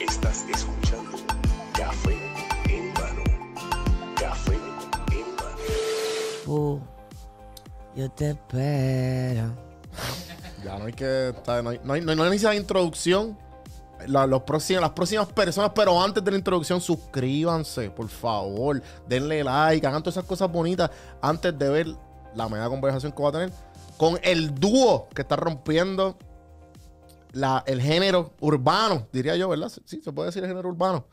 Estás escuchando Café en mano. Café en mano. Uh, yo te espero. Ya no hay que. No, hay, no, hay, no hay ni esa introducción las próximas personas, pero antes de la introducción, suscríbanse, por favor, denle like, hagan todas esas cosas bonitas antes de ver la media conversación que va a tener con el dúo que está rompiendo la, el género urbano, diría yo, ¿verdad? Sí, se puede decir el género urbano.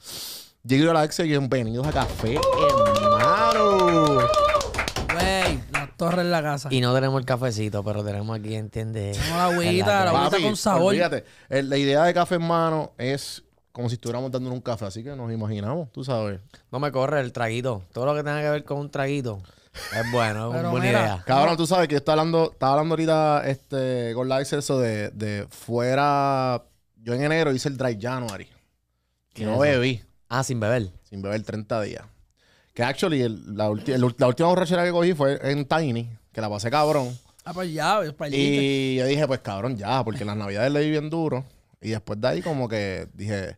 Llegué a la ex y bienvenidos a Café Hermano. Wey, la casa. Y no tenemos el cafecito, pero tenemos aquí, ¿entiendes? la agüita, la agüita con sabor. Fíjate, la idea de café en mano es como si estuviéramos dando un café, así que nos imaginamos, tú sabes. No me corre el traguito. Todo lo que tenga que ver con un traguito es bueno, es una buena idea. Cabrón, tú sabes que yo estaba hablando, estaba hablando ahorita este, con la eso de, de fuera. Yo en enero hice el Dry January. Y no bebí. Ah, sin beber. Sin beber 30 días. Que actually, la, última borrachera que cogí fue en Tiny, que la pasé cabrón. Ah, pues ya, pues, para Y yo dije, pues cabrón, ya, porque las navidades le di bien duro. Y después de ahí, como que dije,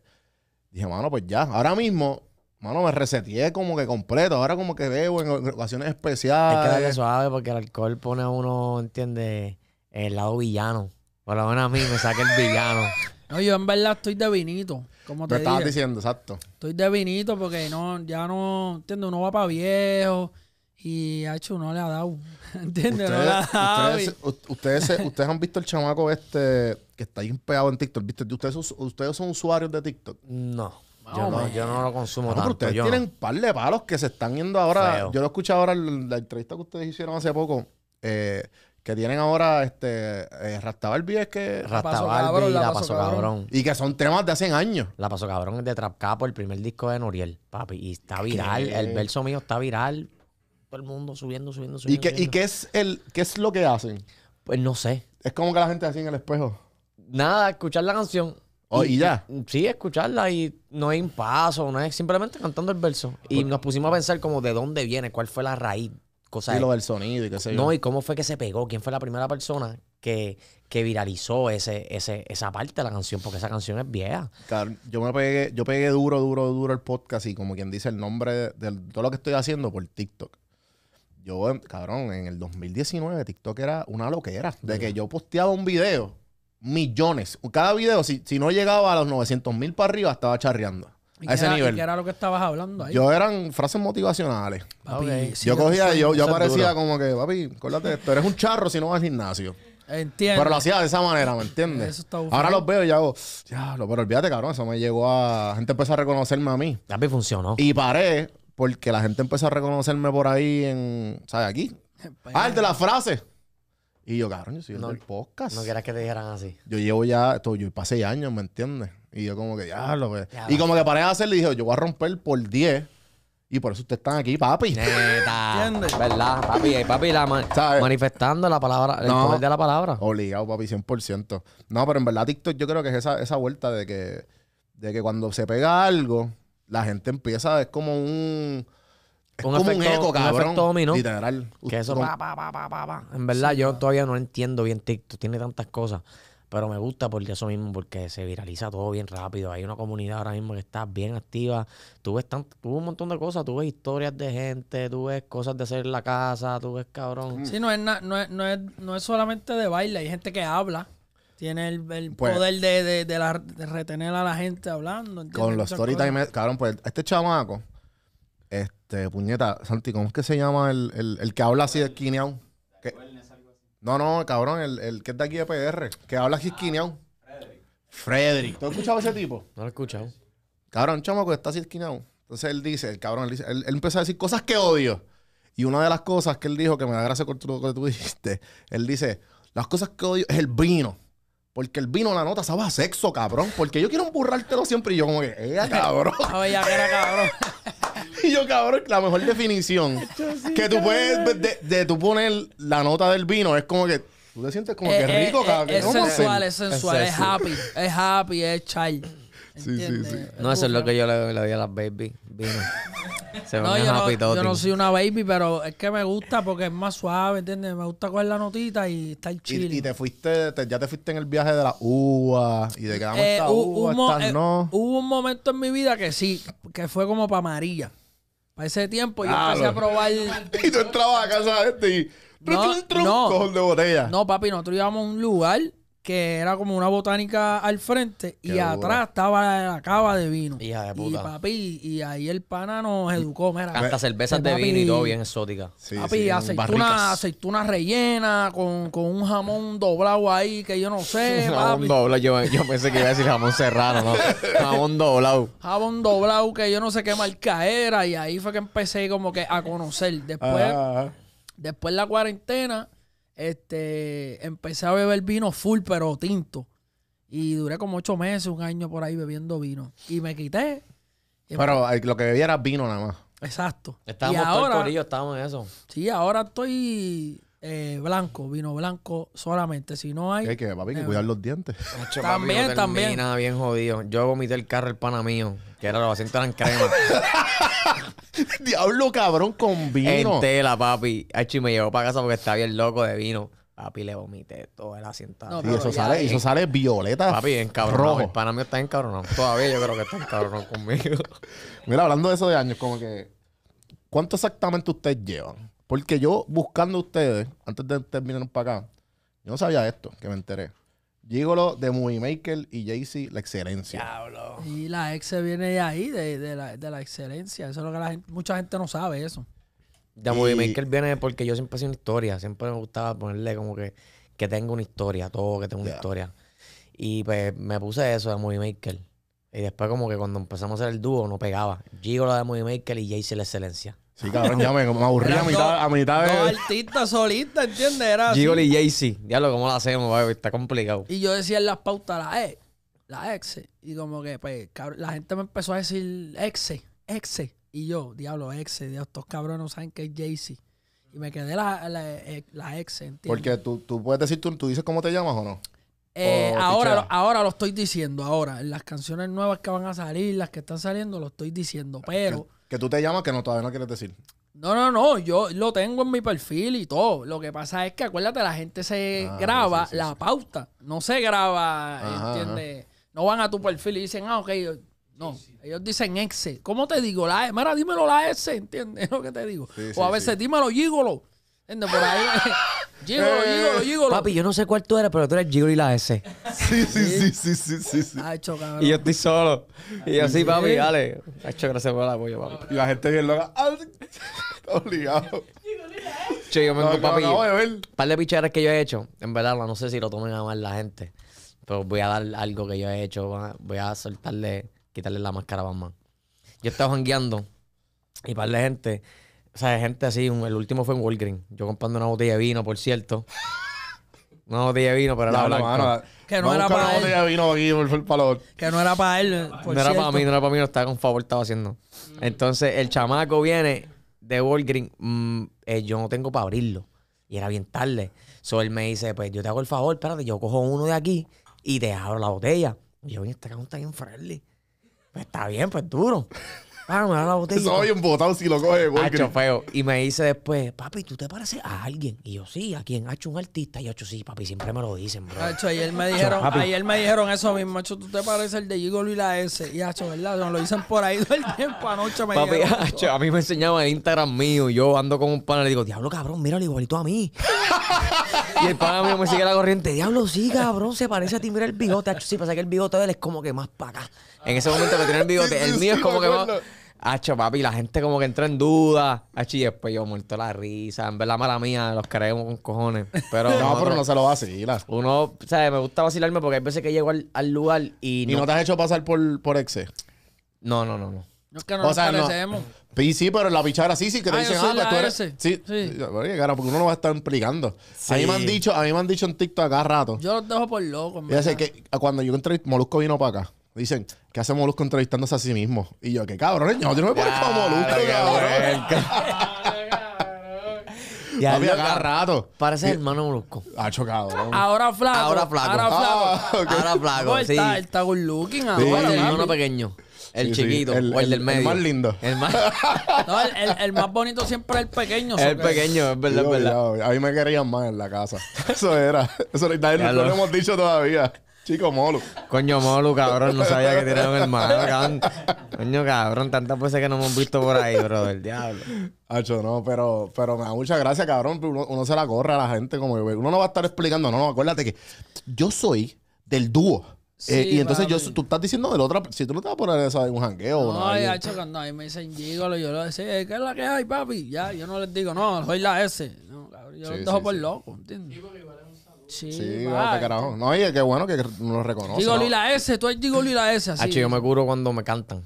dije, mano, pues ya. Ahora mismo, mano, me reseteé como que completo. Ahora como que debo en ocasiones especiales. Es que darle suave porque el alcohol pone a uno, ¿entiendes? El lado villano. Por lo menos a mí me saca el villano. No, yo en verdad estoy de vinito te, estaba diciendo, exacto. Estoy de vinito porque no, ya no, entiendo, uno va para viejo y ha hecho, no le ha dado. ¿Entiendes? Ustedes, Ustedes, han visto el chamaco este que está ahí pegado en TikTok. ¿Viste? ¿Ustedes, ustedes son usuarios de TikTok? No. yo, no, lo consumo no, Pero ustedes tienen par de palos que se están yendo ahora. Yo lo escuché ahora en la entrevista que ustedes hicieron hace poco. Eh, que tienen ahora este eh, es que la pasó cabrón, y que son temas de hace años la pasó cabrón es de Trap Capo el primer disco de Noriel papi y está viral el verso mío está viral todo el mundo subiendo subiendo subiendo y qué, ¿y qué es el qué es lo que hacen pues no sé es como que la gente así en el espejo nada escuchar la canción oh, y, ya sí escucharla y no hay un paso no es simplemente cantando el verso y nos pusimos a pensar como de dónde viene cuál fue la raíz y lo del sonido y qué sé yo. No, y cómo fue que se pegó, quién fue la primera persona que, que viralizó ese, ese, esa parte de la canción, porque esa canción es vieja. yo me pegué, yo pegué duro, duro, duro el podcast y como quien dice el nombre de, todo lo que estoy haciendo por TikTok. Yo, em, cabrón, en el 2019 TikTok era una loquera. De que yo posteaba un video, millones. Cada video, si, si no llegaba a los 900 mil para arriba, estaba charreando a ese nivel. era lo que estabas hablando ahí? Yo eran frases motivacionales. yo cogía, y yo, parecía aparecía como que, papi, acuérdate, esto. eres un charro si no vas al gimnasio. Entiendo. Pero lo hacía de esa manera, ¿me entiendes? Eso está Ahora los veo y hago, Ya, pero olvídate, cabrón, eso me llegó a. La gente empezó a reconocerme a mí. funcionó. Y paré porque la gente empezó a reconocerme por ahí en. ¿Sabes? Aquí. Pues, ah, de las frases. Y yo, cabrón, yo soy no, el del podcast. No quieras que te dijeran así. Yo llevo ya, esto, yo pasé años, ¿me entiendes? Y yo como que, pues". ya lo ve y como que paré de hacerle y dije, yo voy a romper por 10. Y por eso ustedes están aquí, papi. Neta. ¿Entiendes? ¿Verdad? Papi, ¿Y papi la manifestando la palabra, el no, poder de la palabra. Obligado, papi, 100%. No, pero en verdad TikTok yo creo que es esa, esa vuelta de que, de que cuando se pega algo, la gente empieza, es como un... Es como un eco, cabrón. Un Literal. Que eso, pa, pa, pa, En verdad, yo todavía no entiendo bien TikTok. Tiene tantas cosas. Pero me gusta porque eso mismo, porque se viraliza todo bien rápido. Hay una comunidad ahora mismo que está bien activa. Tú ves, un montón de cosas, tú ves historias de gente, tú ves cosas de hacer la casa, tú ves cabrón. Mm. Sí, no es, no, es, solamente de baile, hay gente que habla. Tiene el, pues poder de, de, retener a la gente hablando. Con los story cabrón, pues este chamaco, este, puñeta, Santi, ¿cómo es que se llama el, que habla así de Kineon. No, no, cabrón, el, el que es de aquí de PR, que habla gisquineado. Frederick. ¿Tú has escuchado a ese tipo? No lo he escuchado. Cabrón, chamo, que está gisquineado. Entonces él dice, el cabrón, él, empezó a decir cosas que odio. Y una de las cosas que él dijo, que me da gracia con lo que tú dijiste, él dice, las cosas que odio es el vino. Porque el vino, la nota, sabe sexo, cabrón. Porque yo quiero emburrártelo siempre. Y yo como que, eh, cabrón. Ah, cabrón y yo, cabrón, la mejor definición que tú puedes de, de tú poner la nota del vino es como que tú te sientes como eh, que eh, rico, eh, cabrón. Es sensual, es sensual, es, happy, es happy, es chai Sí, sí, sí. No, eso es lo que yo le, le doy a las baby. Vino. Se no, yo, happy no, yo no soy una baby, pero es que me gusta porque es más suave, ¿entiendes? Me gusta coger la notita y estar chill. Y, te fuiste, ya te fuiste en el viaje de las uvas y de que eh, esta uva, no. hubo un momento en mi vida que sí, que fue como para María. Para ese tiempo yo ah, empecé a probar. y tú entrabas a casa de este y. No, no, de No, papi, nosotros íbamos a un lugar que era como una botánica al frente y atrás estaba la cava de vino. Hija de puta. Y papi, y ahí el pana nos educó, mira. Pues, cervezas de vino y todo bien exótica. papi, sí, aceituna, rellena con, con, un jamón doblado ahí que yo no sé. jamón doblado, yo, pensé que iba a decir jamón serrano, ¿no? jamón doblado. Jamón doblado que yo no sé qué marca era y ahí fue que empecé como que a conocer. Después, ah, ah, ah. después la cuarentena este, empecé a beber vino full, pero tinto. Y duré como ocho meses, un año por ahí bebiendo vino. Y me quité. pero lo que bebía era vino nada más. Exacto. Estábamos y ahora, todo el corillo, estábamos en eso. Sí, ahora estoy eh, blanco, vino blanco solamente. Si no hay. Hay que, papi, eh, que cuidar los dientes. Ocho, también, no también. Nada bien jodido. Yo vomité el carro el pana mío, que era los asientos eran crema. Diablo, cabrón, con vino. En tela, papi. y me llevó para casa porque estaba bien loco de vino. Papi, le vomité todo el asiento. y eso sale, eso sale violeta. Papi, en cabrón El pana mío está cabrón. Todavía yo creo que está en cabrón conmigo. Mira, hablando de eso de años, como que. ¿Cuánto exactamente ustedes llevan? Porque yo, buscando ustedes, antes de terminar para acá, yo no sabía esto, que me enteré. Gigolo de Movie Maker y Jay-Z, la excelencia. Y la ex viene de ahí, de, la, excelencia. Eso es lo que mucha gente no sabe, eso. De Movie Maker viene porque yo siempre hacía una historia. Siempre me gustaba ponerle como que, que tengo una historia, todo, que tengo una historia. Y pues me puse eso de Movie Maker. Y después como que cuando empezamos a hacer el dúo no pegaba. Gigolo de Movie Maker y Jay-Z la excelencia. Sí, cabrón, ya me, aburrí a mitad, a mitad de. Dos artistas ¿entiendes? Era y Jay-Z. Diablo, ¿cómo lo hacemos? Está complicado. Y yo decía en las pautas la E, la ex. Y como que, pues, la gente me empezó a decir exe, exe. Y yo, diablo, ex Dios, estos cabrones saben que es jay Y me quedé la, la, eh, exe, ¿entiendes? Porque tú, puedes decir, tú, tú dices cómo te llamas o no. Eh, ahora, lo, ahora lo estoy diciendo, ahora. En las canciones nuevas que van a salir, las que están saliendo, lo estoy diciendo. Pero que tú te llamas que no todavía no quieres decir. No, no, no, yo lo tengo en mi perfil y todo. Lo que pasa es que acuérdate, la gente se ah, graba la pauta, no se graba, ¿entiendes? No van a tu perfil y dicen, ah, ok, no, ellos dicen exe. ¿Cómo te digo? La, e, mira, dímelo la S, ¿entiendes? Es lo que te digo. o a veces dímelo yígolo. No, por ahí. Eh, papi, yo no sé cuál tú eres, pero tú eres Gigolo y la S. Sí, sí, sí, sí, sí, sí. sí. Y yo estoy solo. Y yo, sí, papi, dale. hecho gracias por el apoyo, papi. Y la gente bien loca. está obligado. Che, yo me no, papi. un par de picharas que yo he hecho. En verdad, no sé si lo tomen a mal la gente. Pero voy a dar algo que yo he hecho. Voy a soltarle, quitarle la máscara a mamá Yo estaba jangueando y par de gente o sea, gente así, el último fue en Walgreens. Yo comprando una botella de vino, por cierto. Una botella de vino pero la Mano, que no era para él. Que no era para él. Eh, no era para mí, no era para mí, no estaba con favor, estaba haciendo. Entonces, el chamaco viene de Walgreens. Mm, eh, yo no tengo para abrirlo. Y era bien tarde. So él me dice: Pues yo te hago el favor, espérate, yo cojo uno de aquí y te abro la botella. Y yo, vine, este cabrón está bien friendly. Pues está bien, pues duro. Ah, me da la botella. un botado si lo coge Hacho feo. Y me dice después, papi, ¿tú te pareces a alguien? Y yo, sí, ¿a quién? hecho un artista. Y yo, sí, papi, siempre me lo dicen, bro. ayer me dijeron, ayer me dijeron eso mismo, ¿tú te pareces el de Gigolo y la S? Y hecho ¿verdad? Nos lo dicen por ahí todo el tiempo anoche. Me papi, a mí me enseñaba en Instagram mío. yo ando con un pana y le digo, diablo, cabrón, míralo igualito a mí. y el pana mío me sigue la corriente. Diablo, sí, cabrón, se parece a ti, mira el bigote. hecho sí, pasa que el bigote de él es como que más para acá. En ese momento que tiene el bigote. el mío es como que más. Hacho, papi, la gente como que entra en duda. Hacho, y después yo muerto la risa. En verdad, mala mía, los creemos con cojones. Pero no, pero no se lo vacila Uno, O sea, Me gusta vacilarme porque hay veces que llego al, lugar y. ¿Y no... te has hecho pasar por, por exe? No, no, no, no. No es que no o sea, sí, pero la pichara sí, sí, que te ah, dicen, ah, tú eres. Sí, sí. Oye, cara, porque uno lo va a estar implicando. Sí. A, mí me han dicho, a mí me han dicho en TikTok acá rato. Yo los dejo por loco, sé que cuando yo entré, Molusco vino para acá. Dicen, ¿qué hace Molusco entrevistándose a sí mismo? Y yo, qué cabrón, yo, yo no me parezco como Molusco, cabrón. Ya había cada rato. Parece hermano Molusco. Ha chocado. Ahora flaco. Ahora flaco. Ahora flaco. Ah, ahora flaco. sí. Está, está good looking ahora. el hermano pequeño. El chiquito, El, o el, del medio. El más lindo. El más, el, más bonito siempre es el pequeño. El pequeño, es verdad, es verdad. a mí me querían más en la casa. Eso era. Eso no lo hemos dicho todavía. Chico Molu. Coño Molu, cabrón, no sabía que tenía un hermano, cabrón. Coño, cabrón, tantas veces que no hemos visto por ahí, bro, El diablo. Hacho, no, pero, pero me da mucha gracia, cabrón. Uno, se la corre a la gente como yo. uno no va a estar explicando, no, no, acuérdate que yo soy del dúo. Eh, sí, y entonces yo, tú estás diciendo del otro, si tú no te vas a poner eso en un jangueo. No, ya, hecho, cuando ahí me dicen gigolo, yo lo decía, ¿qué es la que hay, papi? Ya, yo no les digo, no, soy la S. No, cabrón, yo los dejo por loco, ¿entiendes? Sí, sí va, carajo. No, oye, qué bueno que lo reconoce. Digo ¿no? S, tú digo lila S. Así. yo me curo cuando me cantan.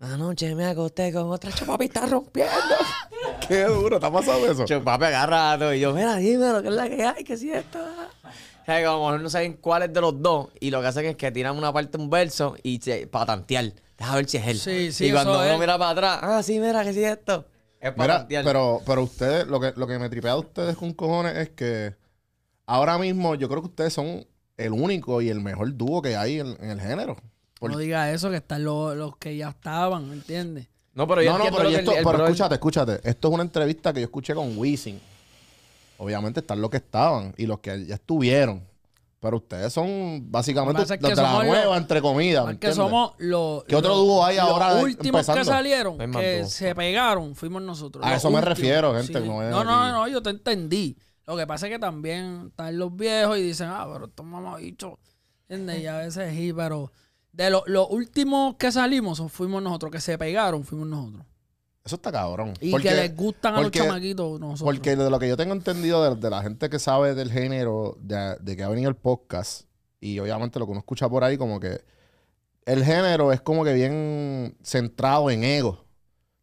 Anoche me acosté con otra está rompiendo. qué duro, ¿está pasando eso? Chupapi agarrado y yo, mira, dímelo, ¿qué es la que hay? ¿Qué es esto? O sea, a lo mejor no saben cuál es de los dos y lo que hacen es que tiran una parte, un verso y se, para tantear. Deja ver si es él. Sí, sí, y cuando uno mira para atrás, ah, sí, mira, que es esto. Es para tantear. Pero, pero ustedes, lo que, lo que me tripea a ustedes con cojones es que ahora mismo yo creo que ustedes son el único y el mejor dúo que hay en, el género. No diga eso, que están los, que ya estaban, ¿entiendes? No, pero, yo no, no, pero, pero escúchate, escúchate. Esto es una entrevista que yo escuché con Wisin. Obviamente están los que estaban y los que ya estuvieron. Pero ustedes son básicamente los de la nueva, los, entre comillas. que somos los. ¿Qué otro dúo hay ahora? Los últimos que salieron, que se pegaron, fuimos nosotros. A eso me refiero, gente. no, no, no, yo te entendí. Lo que pasa es que también están los viejos y dicen, ah, pero estos mamabichos. ¿Entiendes? Y a veces sí, pero de lo, los últimos que salimos fuimos nosotros, que se pegaron, fuimos nosotros. Eso está cabrón. Y porque, que les gustan a los chamaquitos nosotros. Porque de lo que yo tengo entendido de, la gente que sabe del género, de, de, que ha venido el podcast, y obviamente lo que uno escucha por ahí, como que el género es como que bien centrado en ego.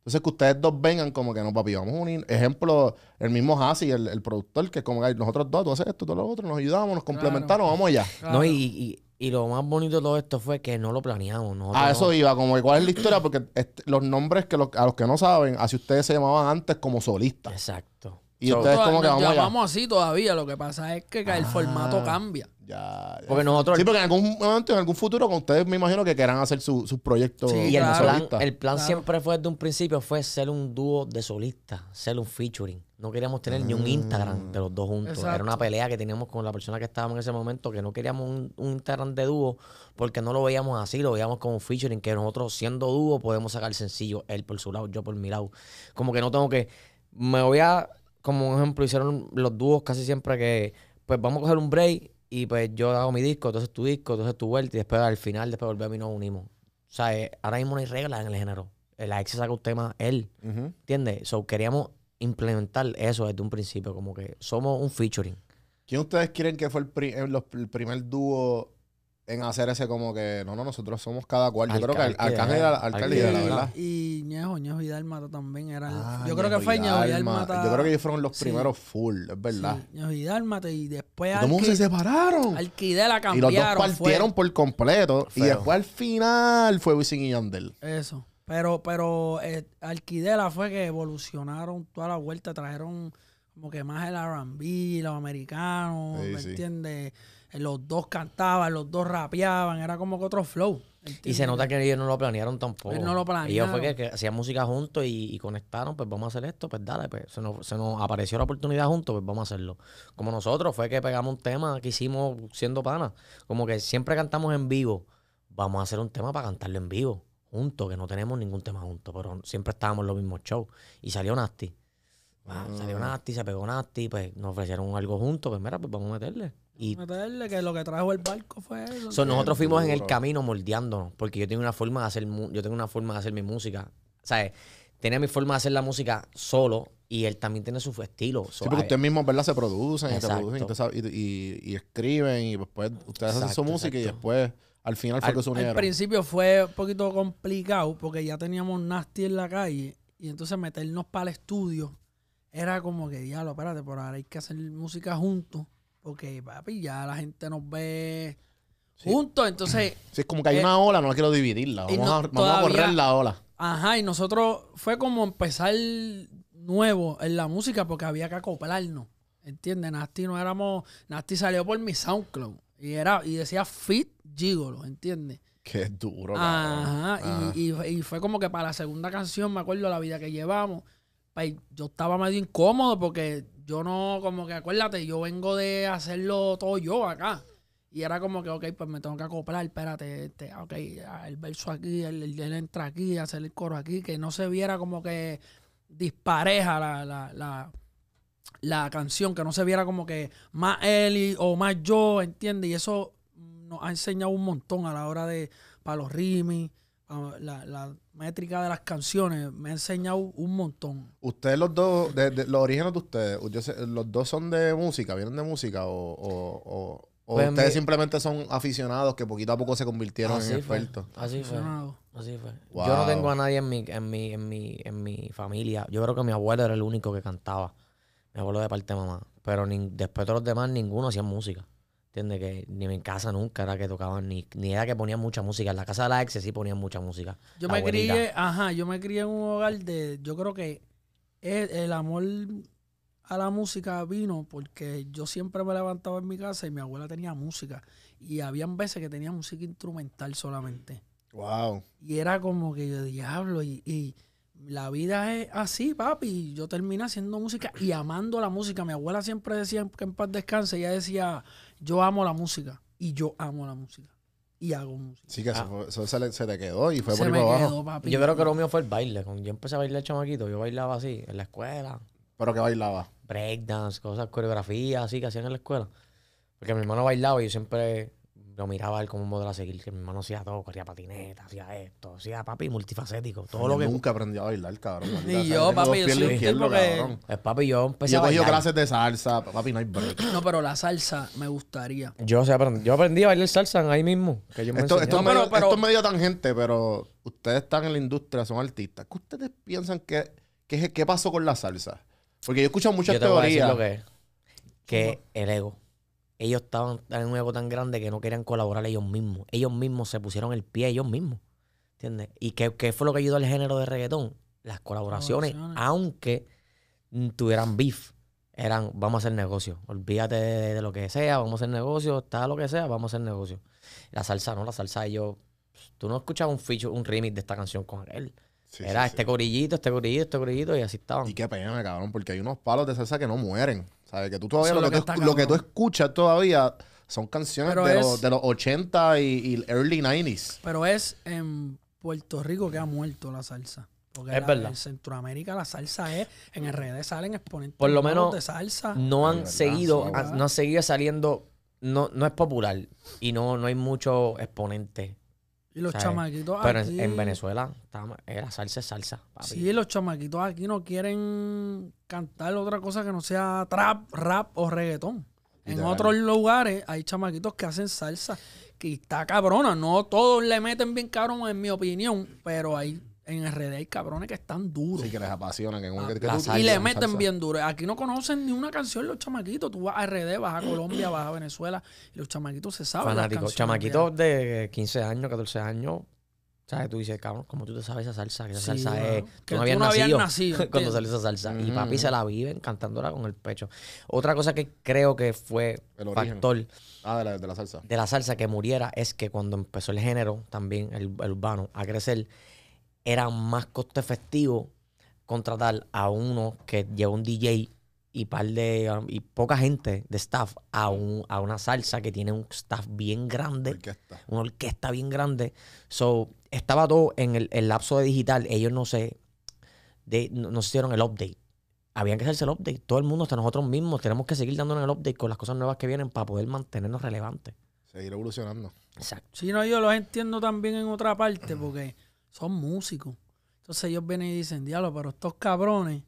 Entonces, que ustedes dos vengan como que no, papi, vamos a unir. Ejemplo, el mismo Hassi, el, el, productor, que como nosotros dos, tú haces esto, tú lo otro, nos ayudamos, nos complementamos, vamos allá. No, y, y, y, lo más bonito de todo esto fue que no lo planeamos. no ah, eso iba, como cuál es la historia, porque los nombres que a los que no saben, así ustedes se llamaban antes como solistas. Exacto. Y ustedes como que vamos allá. así todavía, lo que pasa es que, el formato ah. cambia. Porque nosotros. Sí, porque en algún momento, en algún futuro, con ustedes me imagino que querrán hacer sus proyectos. Sí, y el plan, el plan siempre fue desde un principio: fue ser un dúo de solista, ser un featuring. No queríamos tener ni un mm. Instagram de los dos juntos. Era una pelea que teníamos con la persona que estábamos en ese momento, que no queríamos un, un, Instagram de dúo, porque no lo veíamos así, lo veíamos como un featuring, que nosotros siendo dúo podemos sacar sencillo, él por su lado, yo por mi lado. Como que no tengo que. Me voy a. Como un ejemplo, hicieron los dúos casi siempre que. Pues vamos a coger un break y pues yo hago mi disco, entonces tu disco, entonces tu vuelta, y después al final, después volvemos y nos unimos. O sea, eh, ahora mismo no hay reglas en el género. Eh, la ex saca un tema él, ¿entiendes? So, queríamos implementar eso desde un principio, como que somos un featuring. ¿Quién ustedes creen que fue el, eh, el primer dúo en hacer ese como que no, no, nosotros somos cada cual. Yo creo que Arcángel era la verdad. Y Ñejo, Ñejo y Dálmata también eran... Ah, yo creo que fue Ñejo y Dálmata... Yo creo que ellos fueron los primeros full, es verdad. Ñejo y Dálmata y después. ¿Cómo se separaron? Alquidela la cambiaron. Y los dos partieron por completo. Y después al final fue Wisin y Yandel. Eso. Pero, pero eh, Alquidela fue que evolucionaron toda la vuelta, trajeron como que más el RB, los americanos, ¿me entiendes? los dos cantaban, los dos rapeaban, era como que otro flow. Y se nota que ellos no lo planearon tampoco. Ellos no lo planearon. Ellos fue que, hacían música juntos y, conectaron, pues vamos a hacer esto, pues dale, pues se nos, apareció la oportunidad juntos, pues vamos a hacerlo. Como nosotros, fue que pegamos un tema que hicimos siendo panas. Como que siempre cantamos en vivo, vamos a hacer un tema para cantarlo en vivo, juntos, que no tenemos ningún tema juntos, pero siempre estábamos en los mismos shows. Y salió Nasty. Ah, salió ah. Nasty, se pegó Nasty, pues nos ofrecieron algo juntos, pues mira, pues vamos a meterle. Y meterle, que lo que trajo el barco fue eso. nosotros fuimos en el camino moldeándonos, porque yo tengo una forma de hacer, yo tengo una forma de hacer mi música. sea Tenía mi forma de hacer la música solo y él también tiene su estilo. sí, porque ustedes mismos, ¿verdad? Se producen, y, producen y, escriben y después ustedes hacen su música y después al final fue que se unieron. Al principio fue un poquito complicado porque ya teníamos Nasty en la calle y entonces meternos para el estudio era como que, diablo, espérate, por ahora hay que hacer música juntos porque, papi, ya la gente nos ve juntos, entonces... Si es como que hay eh, una ola, no la quiero dividirla, vamos, a, correr la ola. Ajá, y nosotros fue como empezar nuevo en la música porque había que acoplarnos, ¿entiendes? Nasty no éramos... Nasty salió por mi SoundCloud y, era, y decía Fit Gigolo, ¿entiendes? Qué duro, Ajá, Ajá. Ah. Y, y, fue como que para la segunda canción, me acuerdo, La vida que llevamos, pues, yo estaba medio incómodo porque yo no, como que acuérdate, yo vengo de hacerlo todo yo acá. Y era como que, ok, pues me tengo que acoplar, espérate, este, ah, ok, el verso aquí, el, entra aquí, hacer el coro aquí, que no se viera como que dispareja la, canción, que no se viera como que más él o más yo, ¿entiendes? Y eso nos ha enseñado un montón a la hora de, para los rimis, la, la, métrica de las canciones me ha enseñado un montón. Ustedes los dos, de, los orígenes de ustedes, los dos son de música, vienen de música o, o, pues ustedes simplemente son aficionados que poquito a poco se convirtieron en expertos. Así fue. Así fue. Yo no tengo a nadie en mi, en mi, en mi, en mi familia. Yo creo que mi abuelo era el único que cantaba. Mi abuelo de parte de mamá. Pero después de los demás, ninguno hacía música entiende Que ni en casa nunca era que tocaban, ni, era que ponían mucha música. En la casa de la ex sí ponían mucha música. Yo me crié, ajá, yo me crié en un hogar de, yo creo que e, el, amor a la música vino porque yo siempre me levantaba en mi casa y mi abuela tenía música. Y habían veces que tenía música instrumental solamente. Wow. Y era como que yo, diablo, y, y la vida es así, papi. Yo terminé haciendo música y amando la música. Mi abuela siempre decía que en paz descanse, ella decía yo amo la música y yo amo la música. Y hago música. Sí, que eso, ah. se, te quedó y fue por ahí yo creo que lo mío fue el baile. Cuando yo empecé a bailar chamaquito, yo bailaba así, en la escuela. ¿Pero qué bailaba? Breakdance, cosas, coreografías así que hacían en la escuela. Porque mi hermano bailaba y yo siempre miraba él como un modelo a seguir, que mi hermano hacía todo, corría patineta, hacía esto, hacía papi multifacético, todo yo lo que... Nunca aprendí a bailar, cabrón. Ni yo, papi, yo soy izquierdo, que... Es papi yo empecé yo a clases de salsa, papi, no hay break. No, pero la salsa me gustaría. Yo, aprendí, yo aprendí a bailar salsa ahí mismo, me esto, esto, pero, es medio tangente, pero ustedes están en la industria, son artistas. ¿Qué ustedes piensan que, que, qué pasó con la salsa? Porque yo he escuchado muchas yo te teorías. Voy a decir lo que, es, que el ego ellos estaban en un ego tan grande que no querían colaborar ellos mismos. Ellos mismos se pusieron el pie ellos mismos. ¿Entiendes? ¿Y qué, fue lo que ayudó al género de reggaetón? Las colaboraciones, aunque mm, tuvieran beef, eran vamos a hacer negocio. Olvídate de, lo que sea, vamos a hacer negocio, está lo que sea, vamos a hacer negocio. La salsa, no, la salsa ellos. Pues, tú no escuchabas un feature, un remix de esta canción con él. Era este gorillito corillito, este corillito, este corillito, y así estaban. Y qué pena, cabrón, porque hay unos palos de salsa que no mueren. Que tú todavía lo, que, tú, escuchas todavía son canciones de, los, de, los, 80 y, y, early 90s. Pero es en Puerto Rico que ha muerto la salsa. Porque es verdad. En Centroamérica la salsa es. En el Redes salen exponentes de salsa. No han menos seguido, no han seguido saliendo. No, no es popular y no, no hay muchos exponentes y los chamaquitos Pero en Venezuela era salsa, salsa. Papi. Sí, los chamaquitos aquí no quieren cantar otra cosa que no sea trap, rap o reggaetón. en otros lugares hay chamaquitos que hacen salsa que está cabrona. No todos le meten bien cabrón, en mi opinión, pero hay en RD hay cabrones que están duros. Sí, que les apasionan. que, ah, y le meten bien duro. Aquí no conocen ni una canción los chamaquitos. Tú vas a RD, vas a Colombia, vas a Venezuela. Y los chamaquitos se saben. Fanáticos. Chamaquitos de 15 años, 14 años. ¿Sabes? Tú dices, cabrón, ¿cómo tú te sabes esa salsa? Que esa salsa es. Que no habían nacido, cuando salió esa salsa. Y papi se la viven cantándola con el pecho. Otra cosa que creo que fue factor. Ah, de la, salsa. De la salsa que muriera es que cuando empezó el género, también el urbano, a crecer era más costo efectivo contratar a uno que lleva un DJ y par de um, y poca gente de staff a, a una salsa que tiene un staff bien grande, una orquesta bien grande. So, estaba todo en el, lapso de digital, ellos no se de, no, hicieron el update. Habían que hacerse el update, todo el mundo, hasta nosotros mismos, tenemos que seguir dándonos el update con las cosas nuevas que vienen para poder mantenernos relevantes. Seguir evolucionando. Exacto. Sí, no, yo los entiendo también en otra parte, mm. porque son músicos. Entonces ellos vienen y dicen, diablo, pero estos cabrones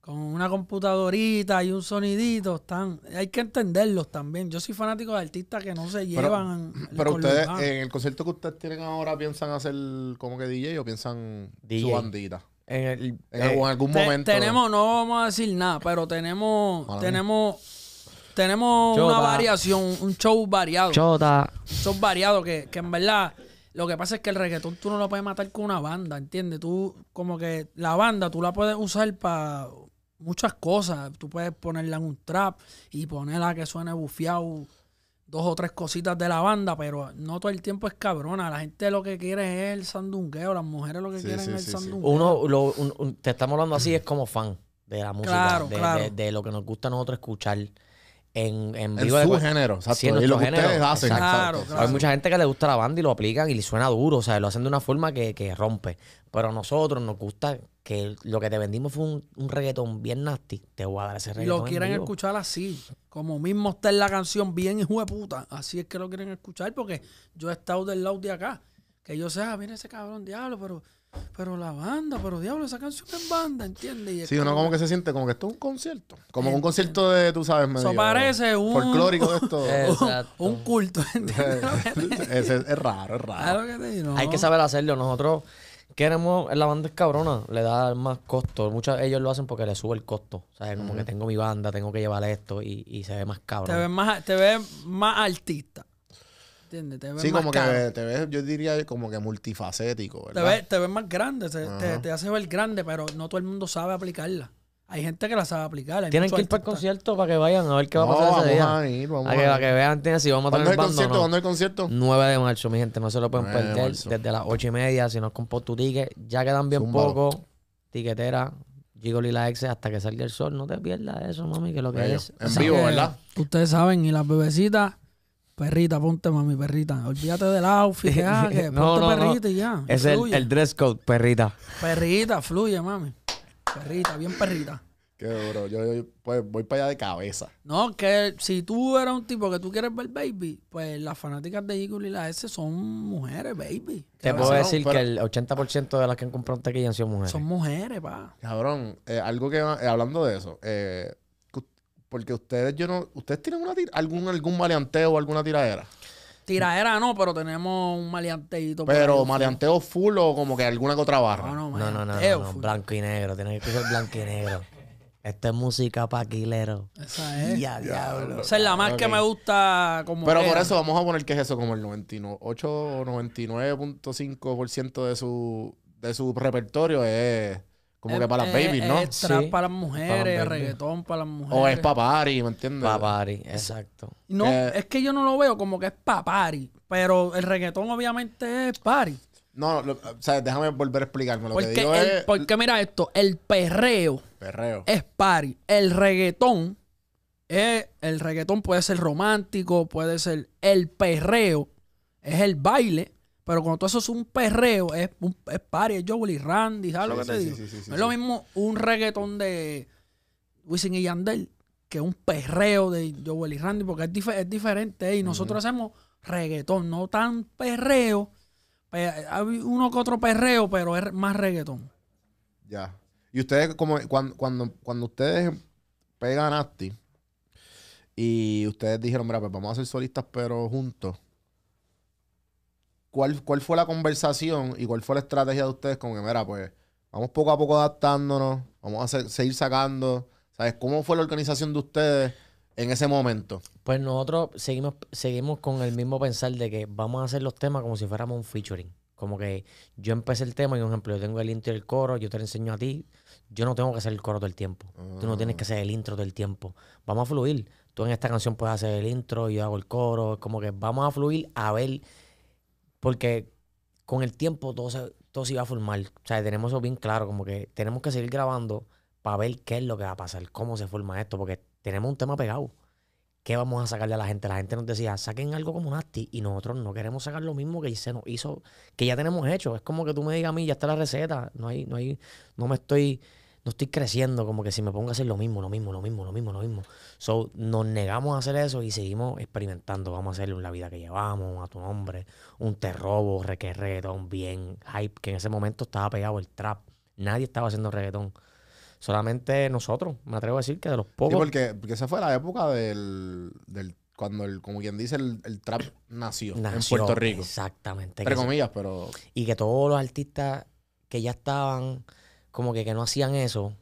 con una computadorita y un sonidito están... Hay que entenderlos también. Yo soy fanático de artistas que no se llevan... Pero, ustedes, en el concierto que ustedes tienen ahora, ¿piensan hacer como que DJ o piensan su bandita? En, eh, algún, momento... Tenemos, no vamos a decir nada, pero tenemos... tenemos... Tenemos una variación, un show variado. Chota. Un show variado que, que en verdad lo que pasa es que el reggaetón tú no lo puedes matar con una banda, ¿entiendes? Tú, como que la banda tú la puedes usar para muchas cosas. Tú puedes ponerla en un trap y ponerla que suene bufiado dos o tres cositas de la banda, pero no todo el tiempo es cabrona. La gente lo que quiere es el sandungueo, las mujeres lo que quieren es el sandungueo. Uno, lo, te estamos hablando así, es como fan de la música, de, de, lo que nos gusta a nosotros escuchar en, en, vivo su género, lo hacen. Claro, Hay mucha gente que le gusta la banda y lo aplican y le suena duro, o sea, lo hacen de una forma que, rompe. Pero a nosotros nos gusta que lo que te vendimos fue un, reggaetón bien nasty. Te voy a dar ese reggaetón. y Lo quieren escuchar así, como mismo está en la canción, bien hijo de Así es que lo quieren escuchar porque yo he estado del lado de acá. Que yo sé, ah, mira ese cabrón diablo, pero pero la banda, pero diablo, esa canción es banda, ¿entiendes? Sí, uno como, que se siente como que esto es un concierto. Como un concierto de, tú sabes, medio. Eso parece un. Folclórico de esto. un, culto, ¿entiendes? es, raro, es raro. Hay que saber hacerlo. Nosotros queremos. La banda es cabrona, le da más costo. Muchos ellos lo hacen porque le sube el costo. O como que tengo mi banda, tengo que llevar esto y, se ve más cabrón. Te ves más, te ves más artista sí, como que te ves, yo diría, como que multifacético, ¿verdad? Te ves, te ves más grande, te, hace ver grande, pero no todo el mundo sabe aplicarla. Hay gente que la sabe aplicar. Tienen que ir para el concierto para que vayan a ver qué va a pasar ese vamos día. A ir, vamos a, ir. Para que vean ¿tienes? si vamos a tener el bando, concierto? No. ¿Cuándo es el concierto? 9 de marzo, mi gente. No se lo pueden perder. Desde las 8 y media, si no es tu ticket. Ya quedan bien Zumbalo. poco. Tiquetera, Gigol y la ex hasta que salga el sol. No te pierdas eso, mami, que lo que es. En vivo, ¿verdad? Ustedes saben, y las bebecitas Perrita, ponte mami, perrita. Olvídate del outfit, ya, que ponte perrita y ya. Es el, dress code, perrita. Perrita, fluye, mami. Perrita, bien perrita. Qué duro. Yo, pues, voy para allá de cabeza. No, que si tú eres un tipo que tú quieres ver baby, pues las fanáticas de Eagle y la S son mujeres, baby. Te puedo decir que el 80% de las que han comprado un tequilla han sido mujeres. Son mujeres, pa. Cabrón, eh, algo que eh, hablando de eso, eh, porque ustedes, yo no, ustedes tienen una algún, algún maleanteo o alguna tiradera. Tiradera no, pero tenemos un maleanteito. Pero maleanteo full o como que alguna que otra barra. No, no, no, no, blanco y negro, tiene que ser blanco y negro. Esta es música paquilero. Esa es. diablo. Esa es la más que me gusta como. Pero por eso vamos a poner que es eso, como el 98 o 99.5% de su, de su repertorio es como eh, que para las eh, babies, ¿no? Es eh, para las mujeres, reggaetón para las mujeres. O es papari, ¿me entiendes? Papari, exacto. No, es que yo no lo veo como que es papari, pero el reggaetón obviamente es party. No, o sea, déjame volver a explicarme lo porque que digo es... Porque mira esto, el perreo, perreo es party. El reggaetón es... El reggaetón puede ser romántico, puede ser... El perreo es el baile pero cuando tú es un perreo, es, un, es party, es Joel y Randy, ¿sabes? que sí, sí, no es lo mismo un reggaetón de Wisin y Yandel que un perreo de Joel y Randy, porque es, diferente. Y nosotros hacemos reggaetón, no tan perreo. Hay uno que otro perreo, pero es más reggaetón. Ya. Y ustedes, como cuando, cuando, ustedes pegan a Nasty y ustedes dijeron, mira, pues vamos a ser solistas, pero juntos ¿cuál, fue la conversación y cuál fue la estrategia de ustedes? Como que, mira, pues vamos poco a poco adaptándonos, vamos a seguir sacando. ¿Sabes? ¿Cómo fue la organización de ustedes en ese momento? Pues nosotros seguimos, seguimos con el mismo pensar de que vamos a hacer los temas como si fuéramos un featuring. Como que yo empecé el tema y, por ejemplo, yo tengo el intro y el coro, yo te lo enseño a ti. Yo no tengo que hacer el coro todo el tiempo. Tú no tienes que ah. hacer el intro todo el tiempo. Vamos a fluir. Tú en esta canción puedes hacer el intro, y yo hago el coro. Es Como que vamos a fluir a ver porque con el tiempo todo se, todo iba a formar. O sea, tenemos eso bien claro, como que tenemos que seguir grabando para ver qué es lo que va a pasar, cómo se forma esto, porque tenemos un tema pegado. ¿Qué vamos a sacarle a la gente? La gente nos decía, saquen algo como Nasty y nosotros no queremos sacar lo mismo que se nos hizo, que ya tenemos hecho. Es como que tú me digas a mí, ya está la receta, no hay, no hay, no me estoy no estoy creciendo, como que si me pongo a hacer lo mismo, lo mismo, lo mismo, lo mismo, lo mismo. So, nos negamos a hacer eso y seguimos experimentando. Vamos a hacer la vida que llevamos, a tu nombre, un te robo, reggaetón, bien hype, que en ese momento estaba pegado el trap. Nadie estaba haciendo reggaetón. Solamente nosotros, me atrevo a decir que de los pocos. porque, esa fue la época del, cuando el, como quien dice, el, trap nació, en Puerto Rico. Exactamente. Entre comillas, pero. Y que todos los artistas que ya estaban como que, que no hacían eso,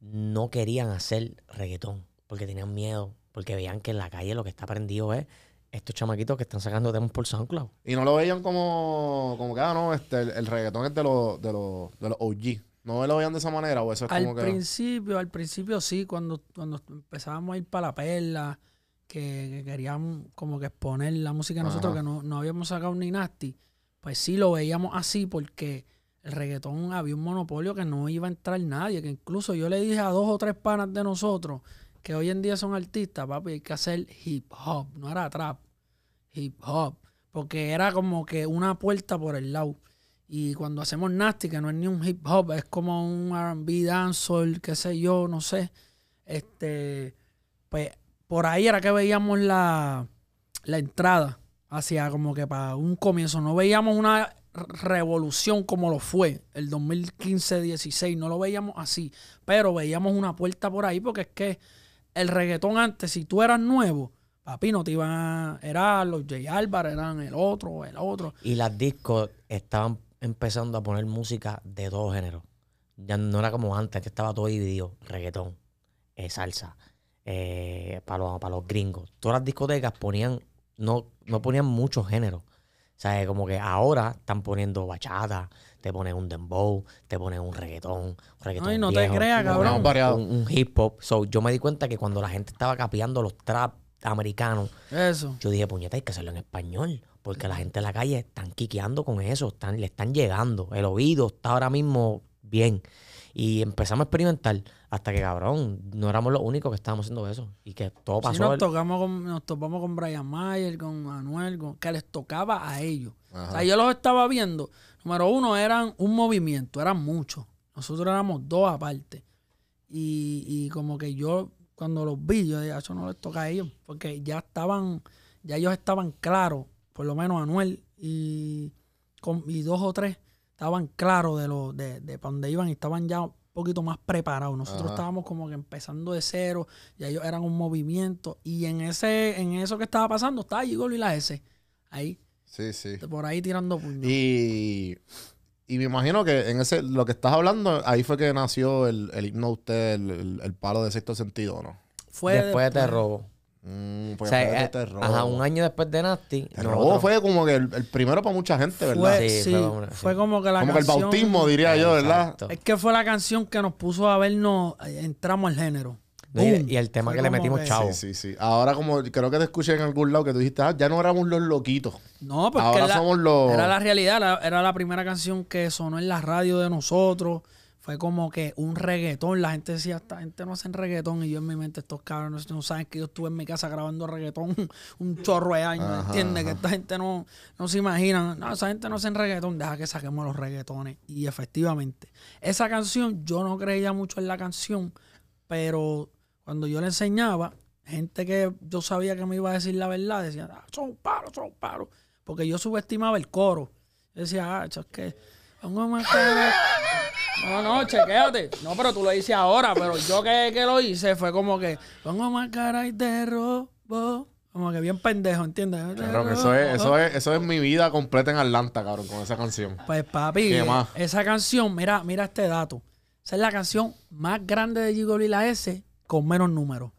no querían hacer reggaetón, porque tenían miedo, porque veían que en la calle lo que está prendido es estos chamaquitos que están sacando temas por SoundCloud. Y no lo veían como, como que, ah, no, este, el, reggaetón es de los, de, de OG. ¿No lo veían de esa manera o eso es al como que...? Al principio, al principio sí, cuando, cuando empezábamos a ir para la perla, que, querían queríamos como que exponer la música nosotros, que no, no habíamos sacado ni nasty, pues sí lo veíamos así porque el reggaetón había un monopolio que no iba a entrar nadie, que incluso yo le dije a dos o tres panas de nosotros que hoy en día son artistas, papi, hay que hacer hip hop, no era trap, hip hop, porque era como que una puerta por el lado. Y cuando hacemos nasty, que no es ni un hip hop, es como un RB dancehall, qué sé yo, no sé. Este, pues por ahí era que veíamos la, la entrada hacia como que para un comienzo. No veíamos una revolución como lo fue el 2015-16, no lo veíamos así, pero veíamos una puerta por ahí porque es que el reggaetón antes, si tú eras nuevo, papi, no te iban a... Eran los J. Álvarez, eran el otro, el otro. Y las discos estaban empezando a poner música de todo géneros. Ya no era como antes, que estaba todo dividido. Reggaetón, eh, salsa, para, eh, los, para los gringos. Todas las discotecas ponían, no, no ponían mucho género sea, como que ahora están poniendo bachata, te ponen un dembow, te ponen un reggaetón, un reggaetón no te creas, cabrón. Un, hip hop. yo me di cuenta que cuando la gente estaba capeando los trap americanos, yo dije, puñeta, hay que hacerlo en español. Porque la gente en la calle están quiqueando con eso, le están llegando. El oído está ahora mismo bien. Y empezamos a experimentar. Hasta que, cabrón, no éramos los únicos que estábamos haciendo eso. Y que todo pasó. nos, tocamos con, nos topamos con Brian Mayer, con Manuel, que les tocaba a ellos. O sea, yo los estaba viendo. Número uno, eran un movimiento, eran muchos. Nosotros éramos dos aparte. Y, como que yo, cuando los vi, yo dije, ah, eso no les toca a ellos. Porque ya estaban, ya ellos estaban claros, por lo menos Anuel y, con, y dos o tres, estaban claros de, lo, de, de para dónde iban y estaban ya poquito más preparado Nosotros estábamos como que empezando de cero, Y ellos eran un movimiento. Y en ese, en eso que estaba pasando, estaba Igor y la S. Ahí. Sí, sí. Por ahí tirando Y, y me imagino que en ese, lo que estás hablando, ahí fue que nació el, himno de usted, el, el, palo de sexto sentido, ¿no? Fue después, de Te Robo. Mm, eh, ajá, un año después de Nasty. fue como que el, primero para mucha gente, ¿verdad? Fue, fue, como que la el bautismo, diría yo, ¿verdad? Es que fue la canción que nos puso a vernos, eh, entramos al género. Y, el tema que le metimos chavo. Sí, sí, sí. Ahora como creo que te escuché en algún lado que tú dijiste, ah, ya no éramos los loquitos. No, porque era la realidad, era la primera canción que sonó en la radio de nosotros fue como que un reggaetón. La gente decía, esta gente no hace reggaetón. Y yo en mi mente, estos cabrones no saben que yo estuve en mi casa grabando reggaetón un chorro de años, ¿entiendes? Que esta gente no, no se imagina. No, esa gente no hace reggaetón. Deja que saquemos los reggaetones. Y efectivamente, esa canción, yo no creía mucho en la canción, pero cuando yo le enseñaba, gente que yo sabía que me iba a decir la verdad, decía, ah, son paros, son paros. Porque yo subestimaba el coro. Yo decía, ah, es que... No, no, chequéate. No, pero tú lo hice ahora, pero yo que, que lo hice fue como que pongo más cara y te robo. Como que bien pendejo, ¿entiendes? Claro eso es, mi vida completa en Atlanta, cabrón, con esa canción. Pues papi, esa canción, mira, mira este dato. Esa es la canción más grande de Gigo y la S con menos números.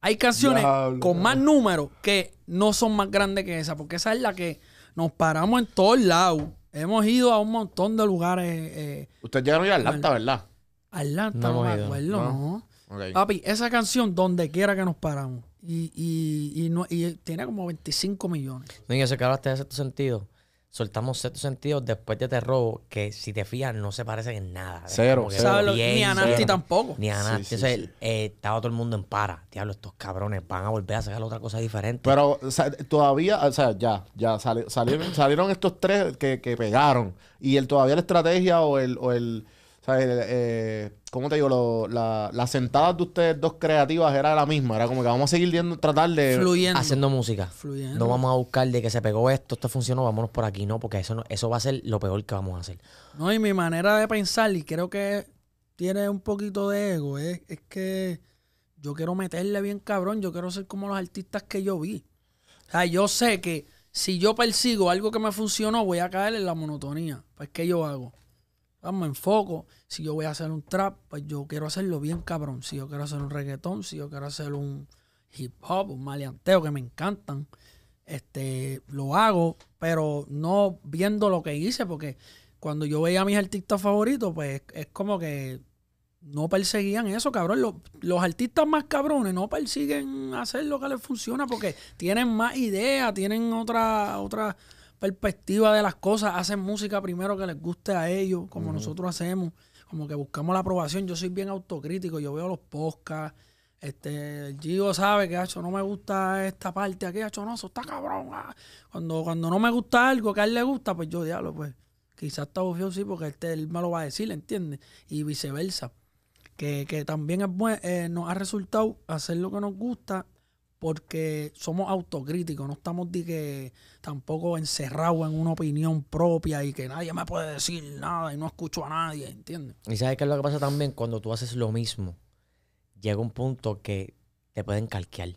Hay canciones con más números que no son más grandes que esa, porque esa es la que nos paramos en todos lados Hemos ido a un montón de lugares. Eh, Ustedes llegaron a Atlanta, ¿verdad? Atlanta, no, me acuerdo, ¿no? Papi, esa canción, donde quiera que nos paramos. Y, y, y, no, y tiene como 25 millones. No, y ese en hacer sentido soltamos sexto sentidos después de terror que si te fijas no se parecen en nada. Cero. ni a Nasty tampoco. Ni a Nasty. Eh, estaba todo el mundo en para. Diablo, estos cabrones van a volver a sacar otra cosa diferente. Pero todavía, o sea, ya, ya salieron, salieron estos tres que, pegaron. Y el todavía la estrategia o el, o el ¿Sabes? Eh, ¿Cómo te digo? la, las sentadas de ustedes dos creativas era la misma. Era como que vamos a seguir viendo, tratar de. Haciendo música. Fluyendo. No vamos a buscar de que se pegó esto, esto funcionó, vámonos por aquí. No, porque eso, no, eso va a ser lo peor que vamos a hacer. No, y mi manera de pensar, y creo que tiene un poquito de ego, es, es que yo quiero meterle bien cabrón. Yo quiero ser como los artistas que yo vi. O sea, yo sé que si yo persigo algo que me funcionó, voy a caer en la monotonía. Pues, ¿qué yo hago? me enfoco. Si yo voy a hacer un trap, pues yo quiero hacerlo bien cabrón. Si yo quiero hacer un reggaetón, si yo quiero hacer un hip hop, un maleanteo que me encantan, este, lo hago, pero no viendo lo que hice, porque cuando yo veía a mis artistas favoritos, pues es como que no perseguían eso, cabrón. Los, los, artistas más cabrones no persiguen hacer lo que les funciona porque tienen más ideas, tienen otra, otra, perspectiva de las cosas, hacen música primero que les guste a ellos, como nosotros hacemos, como que buscamos la aprobación. Yo soy bien autocrítico, yo veo los podcasts. Este, sabe que, hecho no me gusta esta parte aquí, hecho no, eso está cabrón. Ah". Cuando, cuando no me gusta algo que a él le gusta, pues yo diablo, pues quizás está bufio sí, porque este, él me lo va a decir, ¿entiendes? Y viceversa. Que, que también es eh, nos ha resultado hacer lo que nos gusta porque somos autocríticos, no estamos de que tampoco encerrados en una opinión propia y que nadie me puede decir nada y no escucho a nadie, ¿entiendes? Y sabes qué es lo que pasa también cuando tú haces lo mismo, llega un punto que te pueden calquear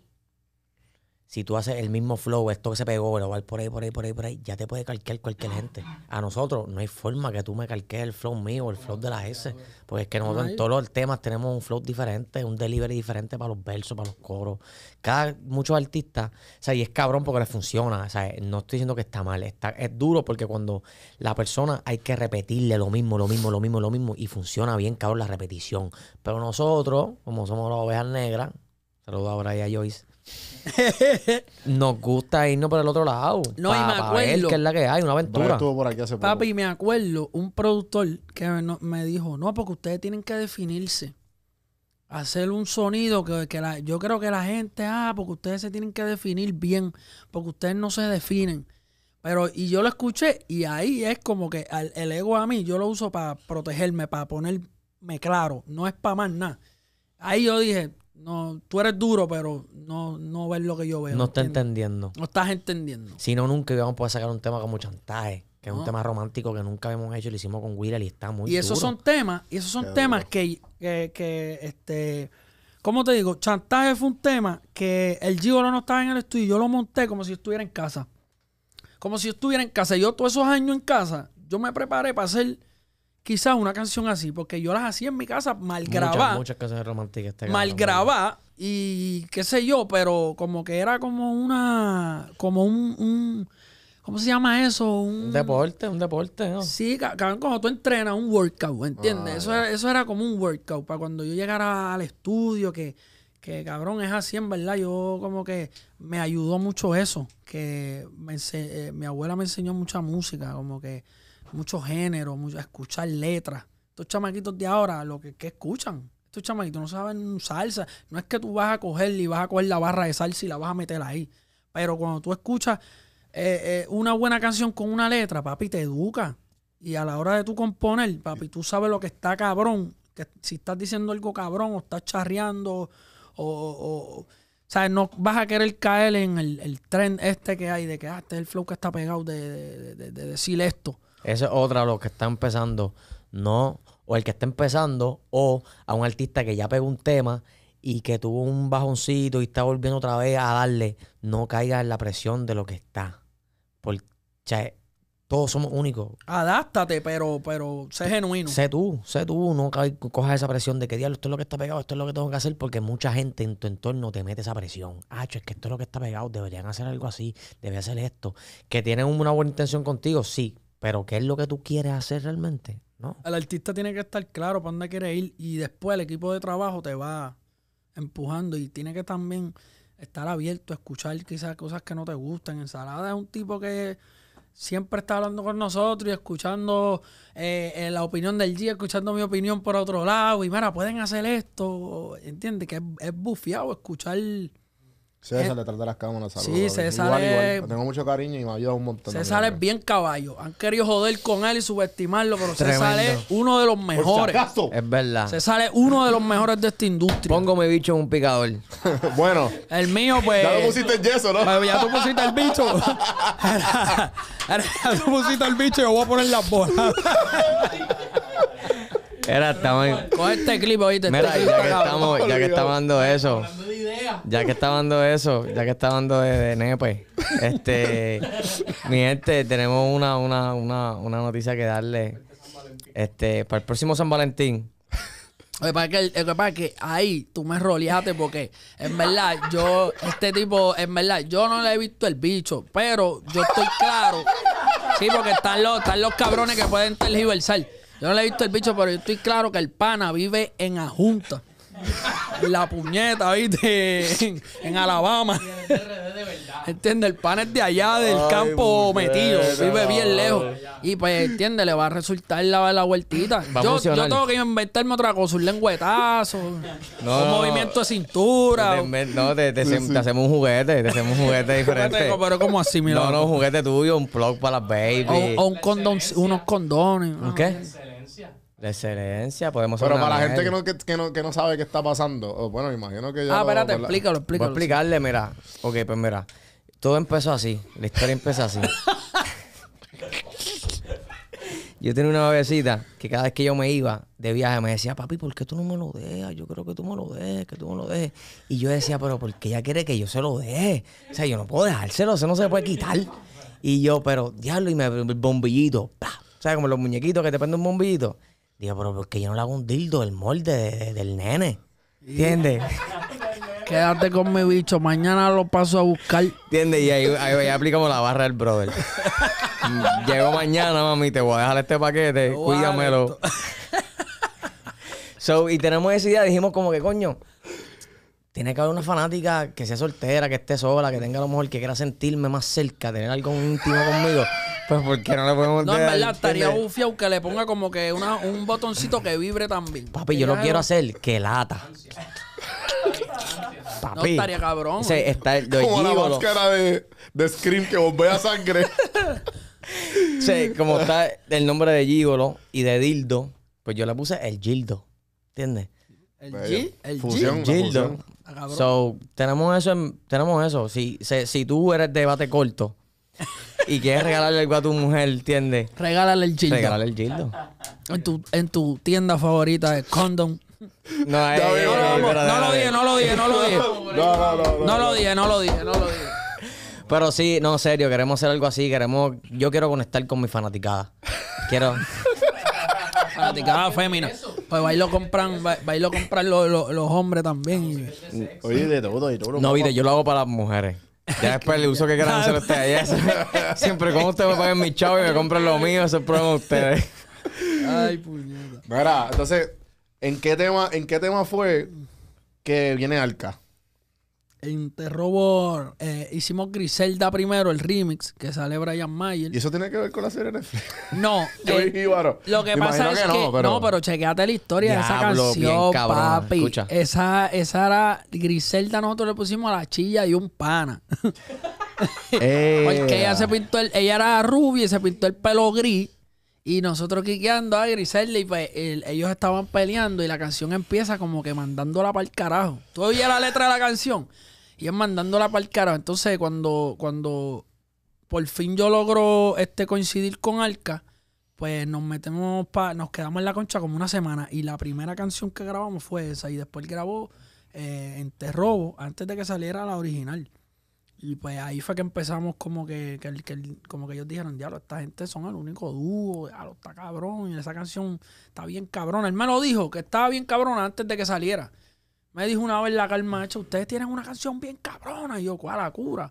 si tú haces el mismo flow, esto que se pegó, grabar por ahí, por ahí, por ahí, por ahí, ya te puede calquear cualquier gente. A nosotros no hay forma que tú me calques el flow mío, el flow de las S, porque es que nosotros en todos los temas tenemos un flow diferente, un delivery diferente para los versos, para los coros. Cada, muchos artistas, o sea, y es cabrón porque les funciona, o sea, no estoy diciendo que está mal, está, es duro porque cuando la persona hay que repetirle lo mismo, lo mismo, lo mismo, lo mismo, y funciona bien, cabrón, la repetición. Pero nosotros, como somos las ovejas negras, saludos ahora a Joyce, Nos gusta irnos por el otro lado. No, me acuerdo. es la que hay, una aventura. estuvo por Papi, me acuerdo un productor que me, dijo, no, porque ustedes tienen que definirse. Hacer un sonido que, yo creo que la gente, ah, porque ustedes se tienen que definir bien, porque ustedes no se definen. Pero, y yo lo escuché, y ahí es como que el ego a mí, yo lo uso para protegerme, para ponerme claro, no es para más nada. Ahí yo dije, no, tú eres duro, pero no, no ves lo que yo veo. No estás entendiendo. No estás entendiendo. Si no, nunca íbamos a poder sacar un tema como chantaje, que es un tema romántico que nunca habíamos hecho, lo hicimos con Willa y está muy Y esos son temas, y esos son temas que, que, este, ¿cómo te digo? Chantaje fue un tema que el Gigolo no estaba en el estudio, yo lo monté como si estuviera en casa. Como si estuviera en casa. Yo todos esos años en casa, yo me preparé para hacer quizás una canción así, porque yo las hacía en mi casa mal grabada. Muchas, muchas, canciones románticas. mal grabada y qué sé yo, pero como que era como una, como un, ¿cómo se llama eso? Un, deporte, un deporte, ¿no? Sí, cabrón, cuando tú entrenas un workout, ¿entiendes? Ah, eso, era, eso era como un workout para cuando yo llegara al estudio, que, que cabrón es así, en verdad, yo como que me ayudó mucho eso, que eh, mi abuela me enseñó mucha música, como que mucho género, mucho, escuchar letras. Estos chamaquitos de ahora, lo que, escuchan, estos chamaquitos no saben salsa. No es que tú vas a cogerle y vas a coger la barra de salsa y la vas a meter ahí. Pero cuando tú escuchas eh, eh, una buena canción con una letra, papi, te educa. Y a la hora de tú componer, papi, tú sabes lo que está cabrón. Que si estás diciendo algo cabrón o estás charreando o, o, sea, no vas a querer caer en el, tren este que hay de que ah, este es el flow que está pegado de decir esto. Esa es otra, los que están empezando. No, o el que está empezando, o a un artista que ya pegó un tema y que tuvo un bajoncito y está volviendo otra vez a darle, no caiga en la presión de lo que está. Porque todos somos únicos. Adáptate, pero, pero sé genuino. Sé tú, sé tú, no cojas esa presión de que diablo, esto es lo que está pegado, esto es lo que tengo que hacer, porque mucha gente en tu entorno te mete esa presión. Ah, es que esto es lo que está pegado, deberían hacer algo así, debe hacer esto. Que tienen una buena intención contigo, sí, pero ¿qué es lo que tú quieres hacer realmente? ¿No? El artista tiene que estar claro para dónde quiere ir y después el equipo de trabajo te va empujando y tiene que también estar abierto a escuchar quizás cosas que no te gustan. Ensalada es un tipo que siempre está hablando con nosotros y escuchando eh, eh, la opinión del día, escuchando mi opinión por otro lado. Y mira, pueden hacer esto. ¿Entiendes? Que es, es bufiado escuchar César, detrás de las cámaras, saludos. Sí, César igual, igual. Tengo mucho cariño y me ayuda un montón. se sale bien caballo. Han querido joder con él y subestimarlo, pero se sale uno de los mejores. es verdad. se sale uno de los mejores de esta industria. Pongo mi bicho en un picador. bueno. El mío, pues... Ya lo pusiste en yeso, ¿no? Pues, ya tú pusiste el bicho. ya tú pusiste el bicho y yo voy a poner las bolas. Era, estamos. Coge este clip oíste. Este Mira, ya que estamos, ya que estamos dando eso. Ya que estamos dando eso, ya que estamos dando de, de nepe. Este, mi gente, tenemos una, una, una, una noticia que darle. Este, para el próximo San Valentín. Oye, para que, para que ahí tú me roleaste porque en verdad yo, este tipo, en verdad, yo no le he visto el bicho, pero yo estoy claro. Sí, porque están los, están los cabrones que pueden tergiversar. Yo no le he visto el bicho, pero yo estoy claro que el pana vive en Ajunta la puñeta, ¿viste? En, Alabama. ¿entiende? El pan es de allá, del campo metido. Vive bien lejos. Y pues, ¿entiende? Le va a resultar la, la vueltita. Yo, yo, tengo que inventarme otra cosa, un lengüetazo, un movimiento de cintura. no, te, hacemos un juguete, te hacemos un juguete diferente. pero como así, mira. No, no, un juguete tuyo, un plug para las baby. O, un condón, unos condones. ¿Un qué? La excelencia, podemos Pero para la gente que no, que, que no sabe qué está pasando, bueno, imagino que ya. Ah, espérate, explícalo, explícalo. Voy explicarle, mira. Ok, pues mira. Todo empezó así. La historia empezó así. yo tenía una bebecita que cada vez que yo me iba de viaje me decía, papi, ¿por qué tú no me lo dejas? Yo creo que tú me lo dejes, que tú me lo dejes. Y yo decía, pero ¿por qué ella quiere que yo se lo deje? O sea, yo no puedo dejárselo, eso no se puede quitar. Y yo, pero diablo, y me el bombillito, O sea, como los muñequitos que te prenden un bombillito. Digo, pero ¿por qué yo no le hago un dildo el molde del nene? ¿Entiendes? Quédate con mi bicho. Mañana lo paso a buscar. ¿Entiendes? Y ahí, ahí, aplicamos la barra del brother. Llego mañana, mami, te voy a dejar este paquete, cuídamelo. so, y tenemos esa idea, dijimos como que, coño, tiene que haber una fanática que sea soltera, que esté sola, que tenga a lo mejor que quiera sentirme más cerca, tener algo íntimo conmigo. Pues porque no le podemos No, en verdad, estaría ufia aunque le ponga como que una, un botoncito que vibre también. Papi, yo lo quiero hacer que lata. Papi. No estaría cabrón. Sí, está el, como la máscara de, de Scream que bombea sangre. sí, como está el nombre de Gígolo y de Dildo, pues yo le puse el Gildo. ¿Entiendes? El, G, el Gildo. Ah, so, tenemos eso, tenemos eso. Si, si tú eres de debate corto y quieres regalarle algo a tu mujer, ¿entiendes? Regálale el gildo. Regálale el gildo. En tu, tienda favorita es condom. No, no, eh, eh, no, lo dije, no lo dije, no lo dije. No lo dije, no lo dije, no lo dije. Pero sí, no, serio, queremos hacer algo así, queremos, yo quiero conectar con mi fanaticada. Quiero, fanaticada ah, fémina. Pues va a lo compran, va, los, hombres también. Oye, de todo, y todo. No, mire, yo lo hago para las mujeres. Ya después el uso que quieran hacer ustedes. siempre, como ustedes me paguen mi chavo y me compran lo mío? Eso es ustedes. Ay, puñeta. Verá, entonces, ¿en qué tema, en qué tema fue que viene Alca? Interrobor. Eh, hicimos Griselda primero, el remix, que sale Brian Mayer. ¿Y eso tiene que ver con la serie Netflix? No. Yo eh, Ibaro. Lo que pasa es que, no, pero... chequeate la historia de esa canción, papi. Esa, esa era Griselda, nosotros le pusimos a la chilla y un pana. Eh. Porque ella se pintó el, ella era rubia y se pintó el pelo gris. Y nosotros quiqueando a Griselda y pues, ellos estaban peleando y la canción empieza como que mandándola para el carajo. Tú oyes la letra de la canción y es mandándola para el carajo. Entonces, cuando, cuando por fin yo logro este, coincidir con Arca, pues nos metemos pa, nos quedamos en la concha como una semana. Y la primera canción que grabamos fue esa. Y después grabó eh, Enterrobo, antes de que saliera la original. Y pues ahí fue que empezamos como que, como que ellos dijeron, diablo, esta gente son el único dúo, diablo, está cabrón, y esa canción está bien cabrona. El hermano dijo que estaba bien cabrona antes de que saliera. Me dijo una vez la calma, hecho, ustedes tienen una canción bien cabrona. Y yo, ¿cuál? La cura.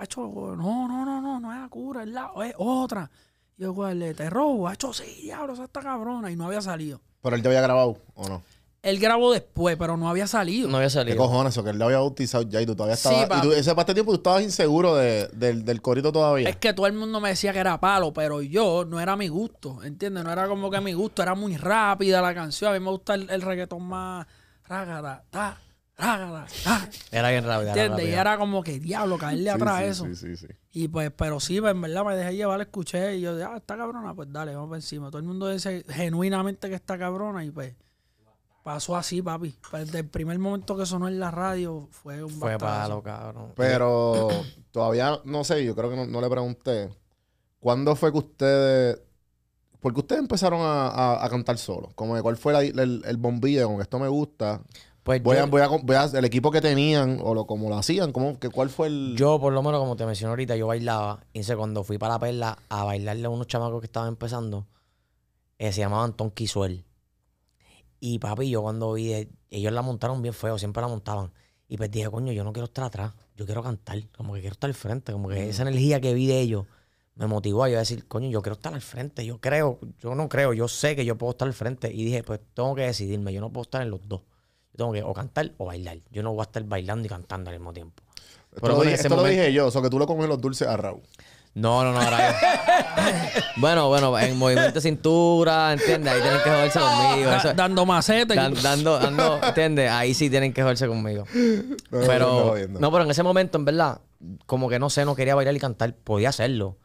hecho, no, no, no, no, no es la cura, es, otra. Y yo, ¿cuál? Te robo. Ha hecho, sí, diablo, esa está cabrona. Y no había salido. ¿Pero él te había grabado o no? Él grabó después, pero no había salido. No había salido. ¿Qué cojones? O que él lo había bautizado ya y tú todavía estabas... y tú, ese parte este tiempo tú estabas inseguro del, del corito todavía. Es que todo el mundo me decía que era palo, pero yo no era mi gusto, ¿entiendes? No era como que mi gusto, era muy rápida la canción. A mí me gusta el, el reggaetón más Rágara, ta, rágara, ta. Era bien rápido. ¿Entiendes? Y era como que diablo, caerle atrás eso. Sí, sí, sí. Y pues, pero sí, pues, en verdad me dejé llevar, escuché y yo, ah, está cabrona, pues dale, vamos por encima. Todo el mundo dice genuinamente que está cabrona y pues pasó así, papi. Desde pues, el primer momento que sonó en la radio fue un Fue palo, cabrón. Pero todavía no sé, yo creo que no, no le pregunté. ¿Cuándo fue que ustedes porque ustedes empezaron a, cantar solo? Como de cuál fue el, bombillo, como que esto me gusta. Pues voy, a, voy, el equipo que tenían o lo, como lo hacían, como, que, ¿cuál fue el...? Yo, por lo menos, como te mencioné ahorita, yo bailaba. Y sé cuando fui para la perla a bailarle a unos chamacos que estaban empezando, eh, se llamaban Tom Kisuel. Y papi, yo cuando vi, eh, ellos la montaron bien feo, siempre la montaban. Y pues dije, coño, yo no quiero estar atrás, yo quiero cantar, como que quiero estar al frente, como que esa mm. energía que vi de ellos me motivó a yo decir, coño, yo quiero estar al frente, yo creo, yo no creo, yo sé que yo puedo estar al frente. Y dije, pues tengo que decidirme, yo no puedo estar en los dos. Yo tengo que o cantar o bailar. Yo no voy a estar bailando y cantando al mismo tiempo. Esto, lo, dije, dije yo, o que tú le coges los dulces a Raúl. No, no, no, Raúl. bueno, bueno, en movimiento de cintura, ¿entiendes? Ahí tienen que joderse conmigo. dando macete. dando, dando, ¿entiendes? Ahí sí tienen que joderse conmigo. pero, no, pero en ese momento, en verdad, como que no sé, no quería bailar y cantar. Podía hacerlo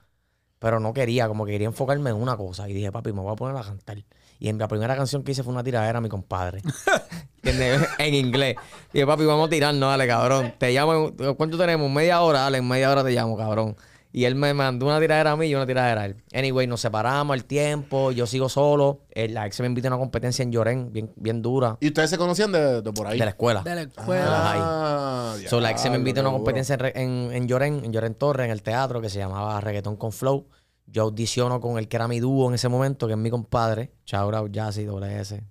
pero no quería, como que quería enfocarme en una cosa. Y dije, papi, me voy a poner a cantar. Y en la primera canción que hice fue una tiradera a mi compadre. en inglés. Y dije, papi, vamos a tirarnos, dale, cabrón. Te llamo, ¿cuánto tenemos? Media hora, dale, en media hora te llamo, cabrón. Y él me mandó una tiradera a mí y una tiradera a él. Anyway, nos separamos el tiempo, yo sigo solo. la ex me invita a una competencia en Llorén, bien, bien dura. ¿Y ustedes se conocían de, por ahí? De la escuela. De la ah, escuela. so, la ex se me invita a una competencia en, en Llorén, en Llorén Torre, en el teatro que se llamaba Reggaetón con Flow. Yo audiciono con el que era mi dúo en ese momento, que es mi compadre, Chaura Jazzy, S.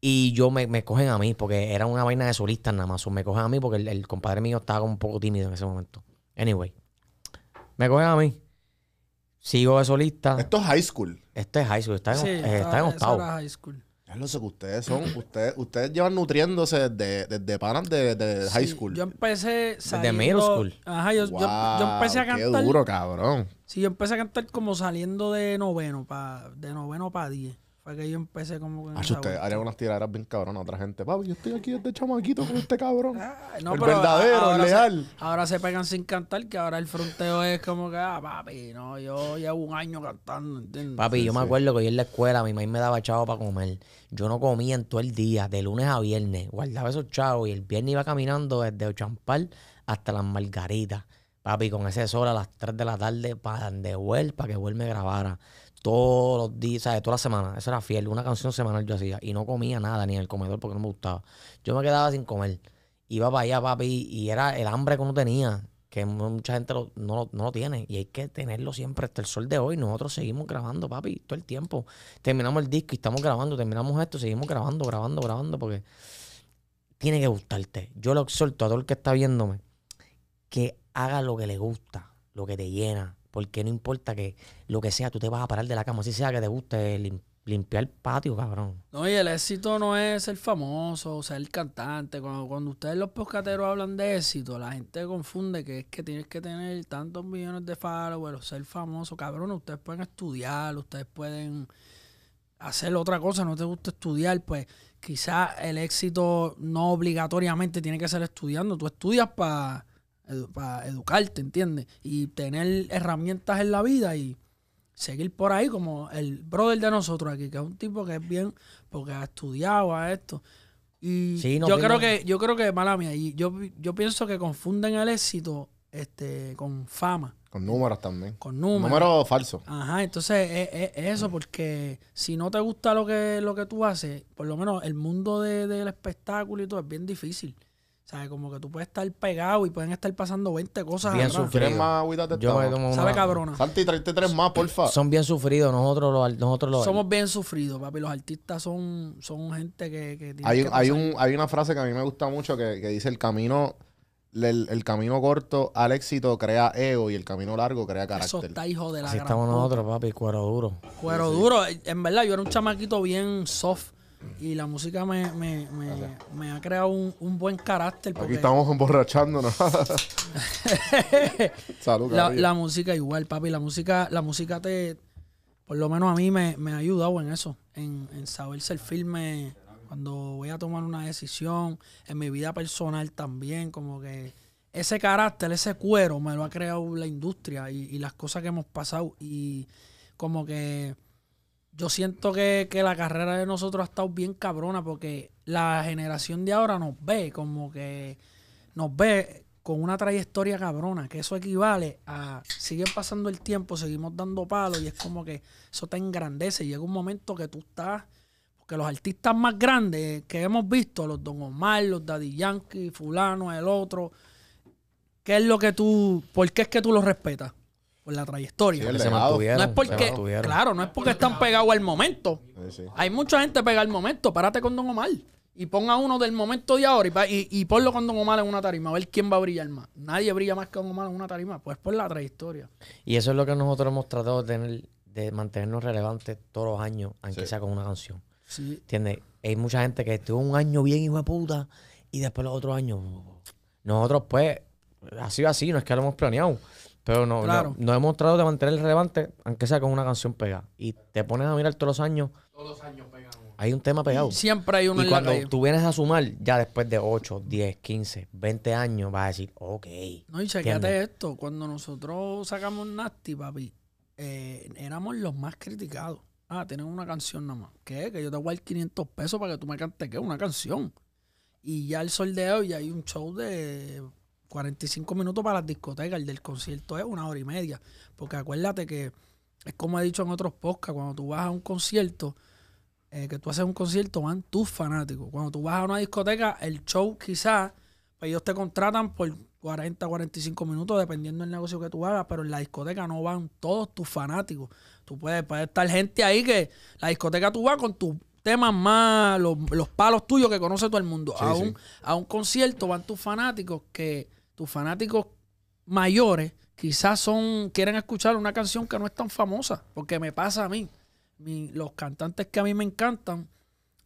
Y yo me, me, cogen a mí, porque era una vaina de solistas nada más. me cogen a mí porque el, el compadre mío estaba un poco tímido en ese momento. Anyway me cogen a mí. Sigo de solista. Esto es high school. Esto es high school. Está en, ah, octavo. high school. que ustedes son. ustedes, ustedes llevan nutriéndose desde, panas de, high school. yo empecé. Saliendo, desde middle school. Ajá, yo, empecé a cantar. Qué duro, cabrón. Sí, yo empecé a cantar como saliendo de noveno, pa, de noveno para diez. Para que yo empecé como. Ah, usted haría unas tiraderas bien cabrón a otra gente. Papi, yo estoy aquí desde chamaquito con este cabrón. Ah, el verdadero, el leal. ahora se pegan sin cantar, que ahora el fronteo es como que, ah, papi, no, yo llevo un año cantando, ¿entiendes? Papi, yo me acuerdo que yo en la escuela, mi mamá me daba chavo para comer. Yo no comía en todo el día, de lunes a viernes. Guardaba esos chavos y el viernes iba caminando desde Ochampal hasta las Margaritas. Papi, con ese sol a las 3 de la tarde, para de vuelva, para que vuelva me grabara todos los días, de Toda la semana. Eso era fiel. Una canción semanal yo hacía. Y no comía nada ni en el comedor porque no me gustaba. Yo me quedaba sin comer. Iba para allá, papi, y era el hambre que uno tenía, que mucha gente no, no, lo tiene. Y hay que tenerlo siempre hasta el sol de hoy. Nosotros seguimos grabando, papi, todo el tiempo. Terminamos el disco y estamos grabando, terminamos esto, seguimos grabando, grabando, grabando, porque tiene que gustarte. Yo lo exhorto a todo el que está viéndome que haga lo que le gusta, lo que te llena porque no importa que lo que sea, tú te vas a parar de la cama, si sea que te guste limpiar el patio, cabrón. No, y el éxito no es ser famoso, ser cantante. Cuando, cuando ustedes los poscateros hablan de éxito, la gente confunde que es que tienes que tener tantos millones de followers, ser famoso. Cabrón, ustedes pueden estudiar, ustedes pueden hacer otra cosa, no te gusta estudiar, pues quizás el éxito no obligatoriamente tiene que ser estudiando. Tú estudias para para educarte, ¿entiendes? Y tener herramientas en la vida y seguir por ahí como el brother de nosotros aquí, que es un tipo que es bien, porque ha estudiado, a esto. Y no, yo creo que, yo creo que, mala mía, y yo, yo pienso que confunden el éxito este, con fama. Con números también. Con números. Número falsos. Ajá, entonces e, e, eso, porque si no te gusta lo que, lo que tú haces, por lo menos el mundo de, del espectáculo y todo es bien difícil. ¿Sabes? Como que tú puedes estar pegado y pueden estar pasando 20 cosas. Bien sufridos. más agüita te ¿Sabe, cabrona? Santi, tres más, porfa. Son bien sufridos nosotros los... Nosotros los Somos bien sufridos, papi. Los artistas son, son gente que, hay, que hay, un, hay una frase que a mí me gusta mucho que, dice el camino... El, camino corto al éxito crea ego y el camino largo crea carácter. Eso está, hijo de la Así estamos nosotros, papi, cuero duro. Cuero duro. Eh, en verdad, yo era un chamaquito bien soft y la música me, ha creado un, buen carácter. Porque Aquí estamos emborrachándonos. Salud, la, la, música igual, papi. La música, la música te, por lo menos a mí me, me ha ayudado en eso, en, saber ser firme cuando voy a tomar una decisión, en mi vida personal también, como que ese carácter, ese cuero me lo ha creado la industria y las cosas que hemos pasado y como que yo siento que, la carrera de nosotros ha estado bien cabrona porque la generación de ahora nos ve como que nos ve con una trayectoria cabrona, que eso equivale a sigue pasando el tiempo, seguimos dando palos y es como que eso te engrandece. Llega un momento que tú estás, porque los artistas más grandes que hemos visto, los Don Omar, los Daddy Yankee, fulano, el otro, ¿qué es lo que tú, por qué es que tú los respetas? por la trayectoria. no es porque, claro, no es porque están pegados al momento. Hay mucha gente pega al momento. Párate con Don Omar y ponga uno del momento de ahora y, ponlo con Don Omar en una tarima, a ver quién va a brillar más. Nadie brilla más que Don Omar en una tarima, pues por la trayectoria. Y eso es lo que nosotros hemos tratado de de mantenernos relevantes todos los años, aunque sea con una canción. Sí. Hay mucha gente que estuvo un año bien, hijo de puta, y después los otros años. Nosotros, pues, ha sido así, no es que lo hemos planeado. Pero no, claro. no, hemos tratado de mantener el relevante, aunque sea con una canción pegada. Y te pones a mirar todos los años. Todos los años Hay un tema pegado. Siempre hay uno y cuando tú vienes a sumar, ya después de 8, 10, 15, 20 años, vas a decir, ok. No, y chequéate esto. Cuando nosotros sacamos Nasty, papi, eh, éramos los más criticados. Ah, tienen una canción nada ¿Qué? Que yo te voy a 500 pesos para que tú me cantes, ¿qué? Una canción. Y ya el soldeo, y hay un show de 45 minutos para las discotecas, el del concierto es una hora y media. Porque acuérdate que es como he dicho en otros podcasts, cuando tú vas a un concierto, eh, que tú haces un concierto, van tus fanáticos. Cuando tú vas a una discoteca, el show quizás, pues ellos te contratan por 40, 45 minutos, dependiendo del negocio que tú hagas, pero en la discoteca no van todos tus fanáticos. Tú puedes, puede estar gente ahí que la discoteca tú vas con tus temas más, los, palos tuyos que conoce todo el mundo. a un concierto van tus fanáticos que tus fanáticos mayores quizás son quieren escuchar una canción que no es tan famosa, porque me pasa a mí. los cantantes que a mí me encantan,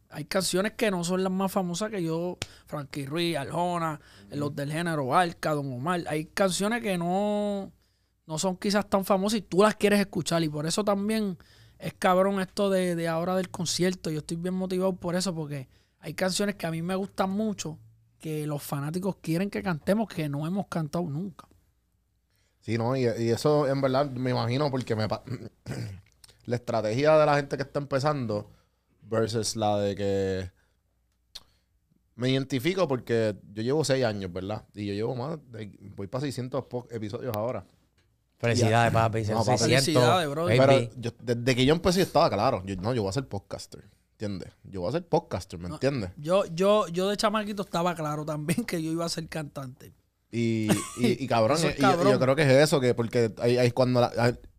hay canciones que no son las más famosas que yo, Frankie Ruiz, Aljona, los del género Arca, Don Omar, hay canciones que no, no son quizás tan famosas y tú las quieres escuchar y por eso también es cabrón esto de, de ahora del concierto, yo estoy bien motivado por eso porque hay canciones que a mí me gustan mucho que los fanáticos quieren que cantemos que no hemos cantado nunca. Sí, no, y, eso en verdad me imagino porque me la estrategia de la gente que está empezando versus la de que me identifico porque yo llevo seis años, ¿verdad? Y yo llevo más, voy para 600 episodios ahora. Felicidades, papi. Felicidades, bro. Pero yo, desde que yo empecé estaba claro. Yo, no, yo voy a ser podcaster entiendes? Yo voy a ser podcaster, ¿me entiendes? Yo, yo, yo de chamaquito estaba claro también que yo iba a ser cantante. Y, y, cabrón, Y, yo creo que es eso, que porque hay, cuando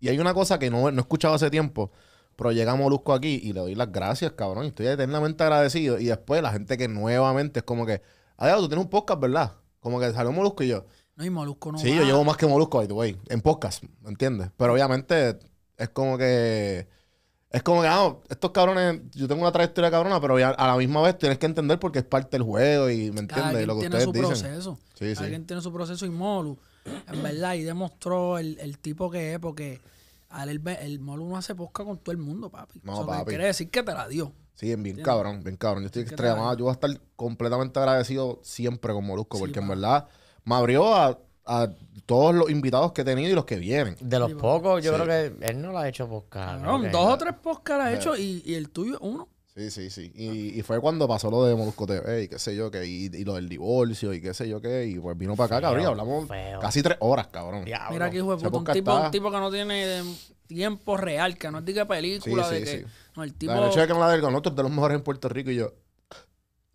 y hay una cosa que no, no he escuchado hace tiempo, pero llega Molusco aquí y le doy las gracias, cabrón, y estoy eternamente agradecido. Y después la gente que nuevamente es como que, adiós, ah, tú tienes un podcast, ¿verdad? Como que salió Molusco y yo. No, y Molusco no. Sí, yo llevo más que Molusco, ahí, güey, en podcast, ¿me entiendes? Pero obviamente es como que es como que, ah, estos cabrones, yo tengo una trayectoria cabrona, pero a, la misma vez tienes que entender porque es parte del juego y me entiendes. lo que tiene ustedes su dicen. proceso. Sí, sí. tiene su proceso y Molu, en verdad, y demostró el, tipo que es porque el, Molu no hace posca con todo el mundo, papi. No, papi. Quiere decir que te la dio. Sí, bien cabrón, bien cabrón. Yo estoy extremadamente, yo voy a estar completamente agradecido siempre con Molusco, porque en verdad me abrió a a todos los invitados que he tenido y los que vienen. De los pocos, yo creo que él no lo ha hecho podcast. No, dos o tres podcasts ha hecho y, el tuyo uno. Sí, sí, sí. Y, fue cuando pasó lo de Moscote, y qué sé yo, qué, y, lo del divorcio y qué sé yo qué. Y pues vino para acá, cabrón, y hablamos casi tres horas, cabrón. Mira qué hijo de puta, un tipo, un tipo que no tiene tiempo real, que no es de película, de que... No, el tipo... La noche de que no con otro, de los mejores en Puerto Rico y yo...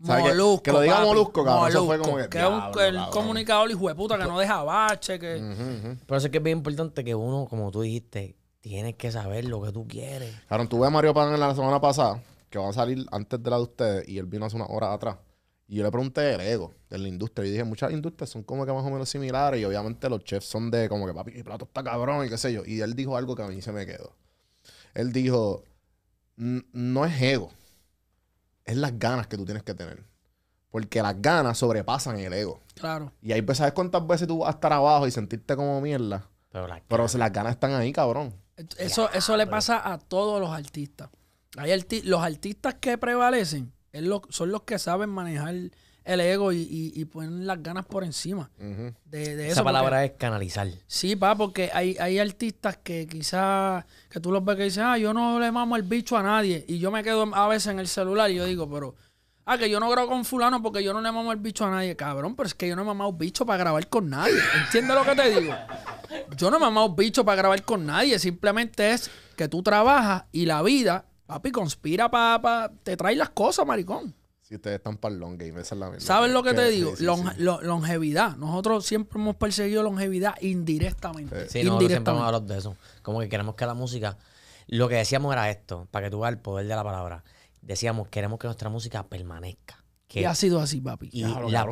Molusco, que, lo diga Molusco, eso fue como que. que el comunicador hijo puta que no deja bache. Que... Pero eso es que es bien importante que uno, como tú dijiste, tiene que saber lo que tú quieres. Claro, tuve a Mario Pan en la semana pasada, que va a salir antes de la de ustedes, y él vino hace una hora atrás. Y yo le pregunté el ego de la industria. Y dije, muchas industrias son como que más o menos similares. Y obviamente los chefs son de como que papi, el plato está cabrón y qué sé yo. Y él dijo algo que a mí se me quedó. Él dijo, no es ego es las ganas que tú tienes que tener. Porque las ganas sobrepasan el ego. Claro. Y ahí, pues, ¿sabes cuántas veces tú vas a estar abajo y sentirte como mierda? Pero, las ganas están ahí, cabrón. Eso, eso le pasa a todos los artistas. los artistas que prevalecen son los que saben manejar el ego y, y, ponen las ganas por encima de, eso. Esa palabra es canalizar. Sí, pa, porque hay, artistas que quizás, que tú los ves que dicen, ah, yo no le mamo el bicho a nadie. Y yo me quedo a veces en el celular y yo digo, pero, ah, que yo no grabo con fulano porque yo no le mamo el bicho a nadie. Cabrón, pero es que yo no he mamado bicho para grabar con nadie. ¿Entiendes lo que te digo? Yo no he mamado bicho para grabar con nadie. Simplemente es que tú trabajas y la vida, papi, conspira para... Pa, te trae las cosas, maricón. Si ustedes están para el long game, esa es la verdad. ¿Sabes lo que, te digo? longevidad. Nosotros siempre hemos perseguido longevidad indirectamente. Eh, sí, indirectamente. siempre hemos hablado de eso. Como que queremos que la música... Lo que decíamos era esto, para que tú veas el poder de la palabra. Decíamos, queremos que nuestra música permanezca. Que, y ha sido así, papi.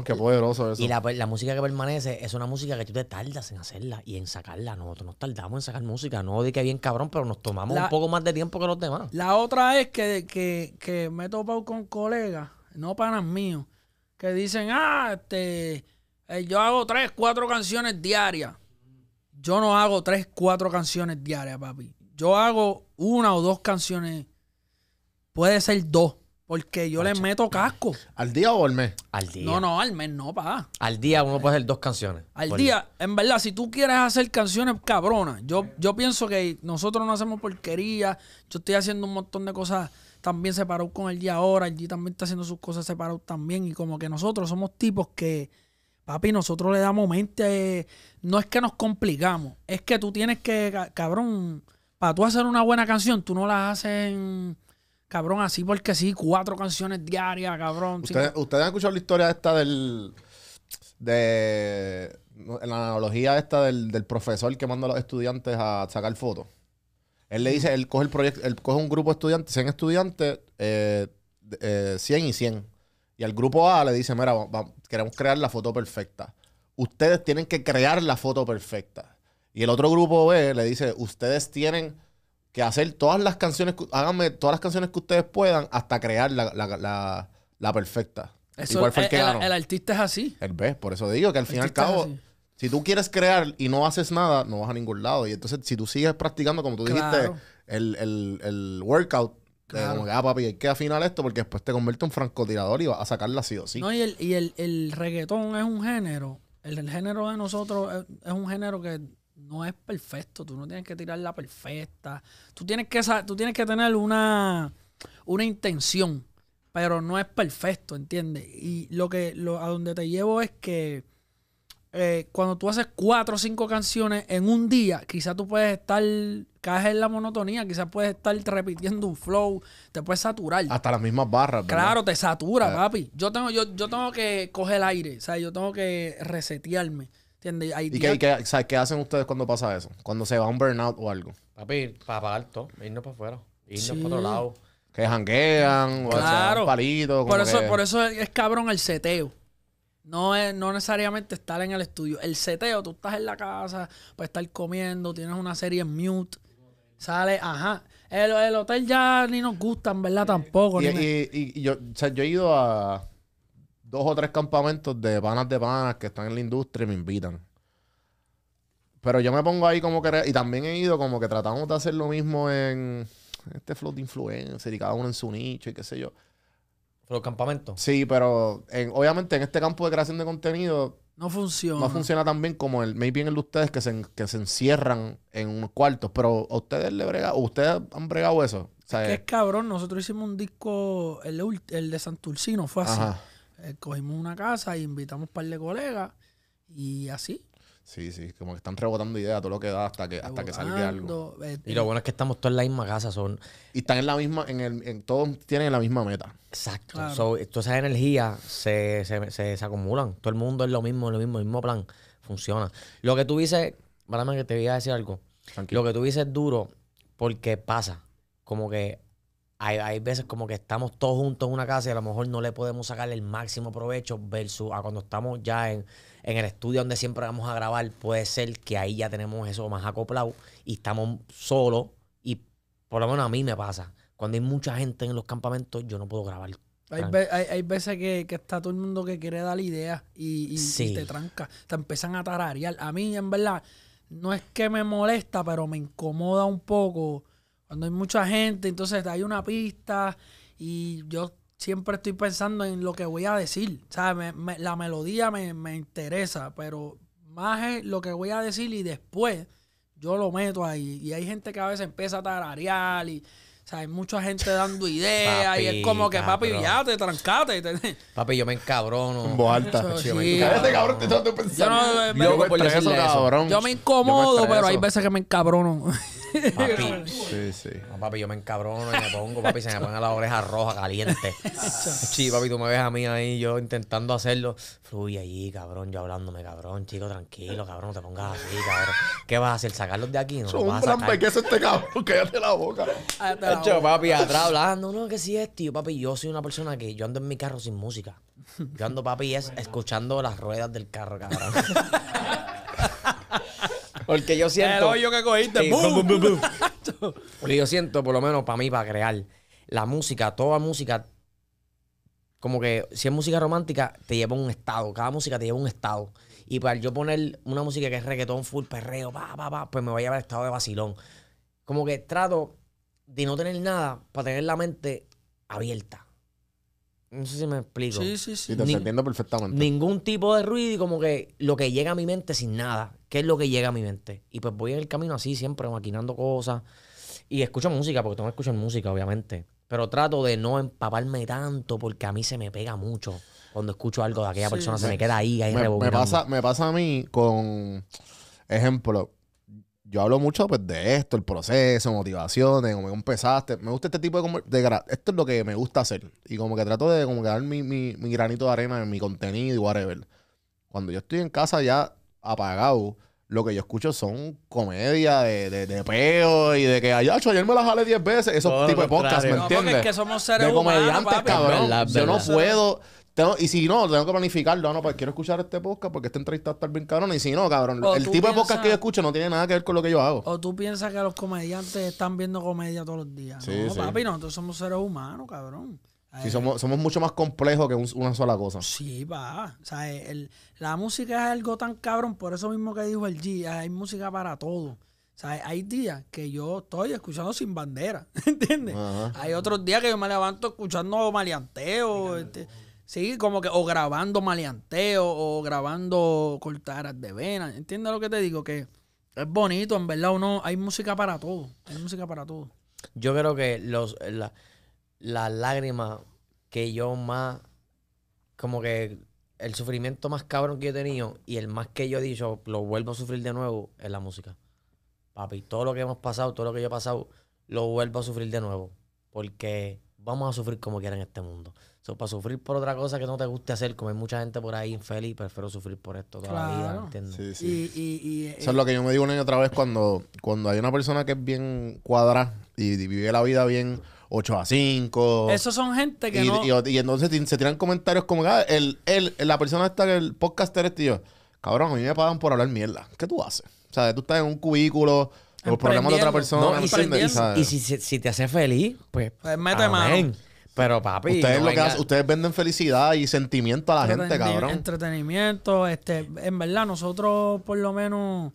qué poderoso eso. y la, música que permanece es una música que tú te tardas en hacerla y en sacarla. Nosotros nos tardamos en sacar música. No di que bien cabrón, pero nos tomamos un poco más de tiempo que los demás. La otra es que, que, que me he topado con colegas no panas mío, que dicen, ah, este, eh, yo hago tres, cuatro canciones diarias. Yo no hago tres, cuatro canciones diarias, papi. Yo hago una o dos canciones, puede ser dos, porque yo le meto casco. ¿Al día o al mes? Al día. No, no, al mes no, pa. Al día uno puede hacer dos canciones. Al día, en verdad, si tú quieres hacer canciones cabronas, yo, yo pienso que nosotros no hacemos porquería, yo estoy haciendo un montón de cosas también paró con el G ahora, el G también está haciendo sus cosas separados también. Y como que nosotros somos tipos que, papi, nosotros le damos mente. No es que nos complicamos, es que tú tienes que, cabrón, para tú hacer una buena canción, tú no la haces Cabrón, así porque sí, cuatro canciones diarias, cabrón. ¿Ustedes, han escuchado la historia esta del. de. la analogía esta del, del profesor que manda a los estudiantes a sacar fotos? Él le dice, él coge el proyecto, él coge un grupo de estudiantes, 100 estudiantes, 100 eh, eh, y 100. Y al grupo A le dice, mira, queremos crear la foto perfecta. Ustedes tienen que crear la foto perfecta. Y el otro grupo B le dice, ustedes tienen que hacer todas las canciones, háganme todas las canciones que ustedes puedan hasta crear la, perfecta. Igual el, que el, artista es así. El B, por eso digo que al fin y al cabo si tú quieres crear y no haces nada, no vas a ningún lado. Y entonces, si tú sigues practicando, como tú dijiste, el, workout, eh, Como que, ah, papi, que esto porque después te convierte en francotirador y vas a sacarla sí o sí. y el, y reggaetón es un género. El, género de nosotros es, un género que no es perfecto. Tú no tienes que tirar la perfecta. Tú tienes que, tú tienes que tener una, una intención, pero no es perfecto, ¿entiendes? Y lo que lo, a donde te llevo es que eh, cuando tú haces cuatro o cinco canciones en un día, quizás tú puedes estar, caes en la monotonía, quizás puedes estar repitiendo un flow, te puedes saturar. Hasta las mismas barras. Claro, te satura, eh. papi. Yo tengo, yo, yo tengo que coger el aire, o sea, yo tengo que resetearme. ¿Entiendes? ¿Y, qué, qué, o qué, hacen ustedes cuando pasa eso? Cuando se va un burnout o algo. Papi, para apagar todo, irnos para afuera, irnos para otro lado. Que janguean, o sea, palitos. Por eso, por eso es, es cabrón el seteo. No, no necesariamente estar en el estudio. El seteo, tú estás en la casa para estar comiendo, tienes una serie en mute, sale, ajá. El, el hotel ya ni nos gusta, verdad, tampoco. Y, yo, yo he ido a dos o tres campamentos de panas de panas que están en la industria y me invitan. Pero yo me pongo ahí como que... Y también he ido como que tratamos de hacer lo mismo en este flow de influencer y cada uno en su nicho y qué sé yo. Los campamentos. Sí, pero obviamente en este campo de creación de contenido no funciona. No funciona tan bien como el me el de ustedes que se, encierran en unos cuartos. Pero a ustedes le brega, ustedes han bregado eso. es cabrón. Nosotros hicimos un disco, el, el de Santurcino, fue así. Eh, cogimos una casa y e invitamos un par de colegas y así. Sí, sí, como que están rebotando ideas, todo lo que da hasta que, hasta que salga algo. Eh, y lo bueno es que estamos todos en la misma casa. Son, Y están en la misma, en el, todos tienen la misma meta. exacto. So, todas esas energías se, se, acumulan. Todo el mundo es lo mismo, lo mismo, mismo plan. Funciona. Lo que tú dices, válame que te voy a decir algo. Lo que tú dices es duro porque pasa. Como que hay, hay veces como que estamos todos juntos en una casa y a lo mejor no le podemos sacar el máximo provecho versus a cuando estamos ya en en el estudio donde siempre vamos a grabar, puede ser que ahí ya tenemos eso más acoplado y estamos solos. Y por lo menos a mí me pasa. Cuando hay mucha gente en los campamentos, yo no puedo grabar. Hay, hay, veces que, está todo el mundo que quiere dar ideas y, y, te tranca. Te empiezan a tararear. A mí, en verdad, no es que me molesta, pero me incomoda un poco. Cuando hay mucha gente, entonces hay una pista y yo siempre estoy pensando en lo que voy a decir. ¿sabes? la melodía me, interesa, pero más es lo que voy a decir y después yo lo meto ahí. Y hay gente que a veces empieza a tararear y. O sea, hay mucha gente dando ideas y es como que, papi, ya te trancate. Papi, yo me encabrono. alta. yo me incomodo, pero hay veces que me encabrono. Papi. Sí, sí. papi, yo me encabrono y me pongo, papi, se me ponen las orejas rojas, caliente. sí, papi, tú me ves a mí ahí, yo intentando hacerlo. Fluye ahí, cabrón, yo hablándome, cabrón, chico, tranquilo, cabrón, no te pongas así, cabrón. ¿Qué vas a hacer? ¿Sacarlos de aquí? No Son vas a ¿qué es este cabrón, cállate la boca. Hecho, ah, papi, atrás hablando, no, que sí es, tío, papi, yo soy una persona que yo ando en mi carro sin música. Yo ando, papi, es escuchando las ruedas del carro, cabrón. Porque yo siento. que cogiste. Porque yo siento, por lo menos para mí, para crear la música, toda música, como que si es música romántica, te lleva a un estado. Cada música te lleva a un estado. Y para yo poner una música que es reggaetón, full perreo, pa, pa, va, pues me va a llevar estado de vacilón. Como que trato de no tener nada para tener la mente abierta. No sé si me explico. Sí, sí, sí. Y te entiendo perfectamente. Ningún tipo de ruido y como que lo que llega a mi mente sin nada. ¿Qué es lo que llega a mi mente? Y pues voy en el camino así siempre, maquinando cosas. Y escucho música, porque tengo que escuchar música, obviamente. Pero trato de no empaparme tanto porque a mí se me pega mucho. Cuando escucho algo de aquella persona, se me queda ahí, ahí me pasa a mí con. Ejemplo, yo hablo mucho pues, de esto, el proceso, motivaciones, cómo empezaste. Me gusta este tipo de, Esto es lo que me gusta hacer. Y como que trato de como dar mi, granito de arena en mi contenido y whatever. Cuando yo estoy en casa ya apagado, lo que yo escucho son comedias de, de, peo y de que ayacho, ayer me la jale 10 veces. Esos tipos de podcasts, ¿me no, entiendes? Es que somos seres de comediantes, cabrón. yo no puedo y si no, tengo que planificarlo, no, pues quiero escuchar este podcast porque este entrevista está bien cabrón. Y si no, cabrón, el tipo de podcast que yo escucho no tiene nada que ver con lo que yo hago. O tú piensas que los comediantes están viendo comedia todos los días. no, papi, nosotros somos seres humanos, cabrón. Sí, eh, somos, somos mucho más complejos que una sola cosa. Sí, va. O sea, eh, la música es algo tan cabrón, por eso mismo que dijo el G, eh, hay música para todo. O sea, hay días que yo estoy escuchando sin bandera, ¿entiendes? Hay otros días que yo me levanto escuchando maleanteo, este, Sí, como que o grabando maleanteo o grabando cortaras de venas. ¿Entiendes lo que te digo? Que es bonito, en verdad, o no, hay música para todo. Hay música para todo. Yo creo que los, la, las lágrimas que yo más, como que el sufrimiento más cabrón que yo he tenido y el más que yo he dicho, lo vuelvo a sufrir de nuevo, es la música. Papi, todo lo que hemos pasado, todo lo que yo he pasado, lo vuelvo a sufrir de nuevo. Porque vamos a sufrir como quiera en este mundo. para sufrir por otra cosa que no te guste hacer, como hay mucha gente por ahí infeliz, prefiero sufrir por esto toda la vida, Y, y, y, eh, Eso es lo que yo me digo una y otra vez cuando, cuando hay una persona que es bien cuadra y, vive la vida bien 8 a 5. Esos son gente que no... Y, entonces se tiran comentarios como, que ah, el, el, la persona está en el podcaster este, tío, cabrón, a mí me pagan por hablar mierda. ¿Qué tú haces? O sea, tú estás en un cubículo el problemas de otra persona. y, si, te hace feliz, pues. pues mete Mano. Pero papi. Ustedes, lo que ustedes venden felicidad y sentimiento a la gente, cabrón. Entretenimiento. este En verdad, nosotros por lo menos.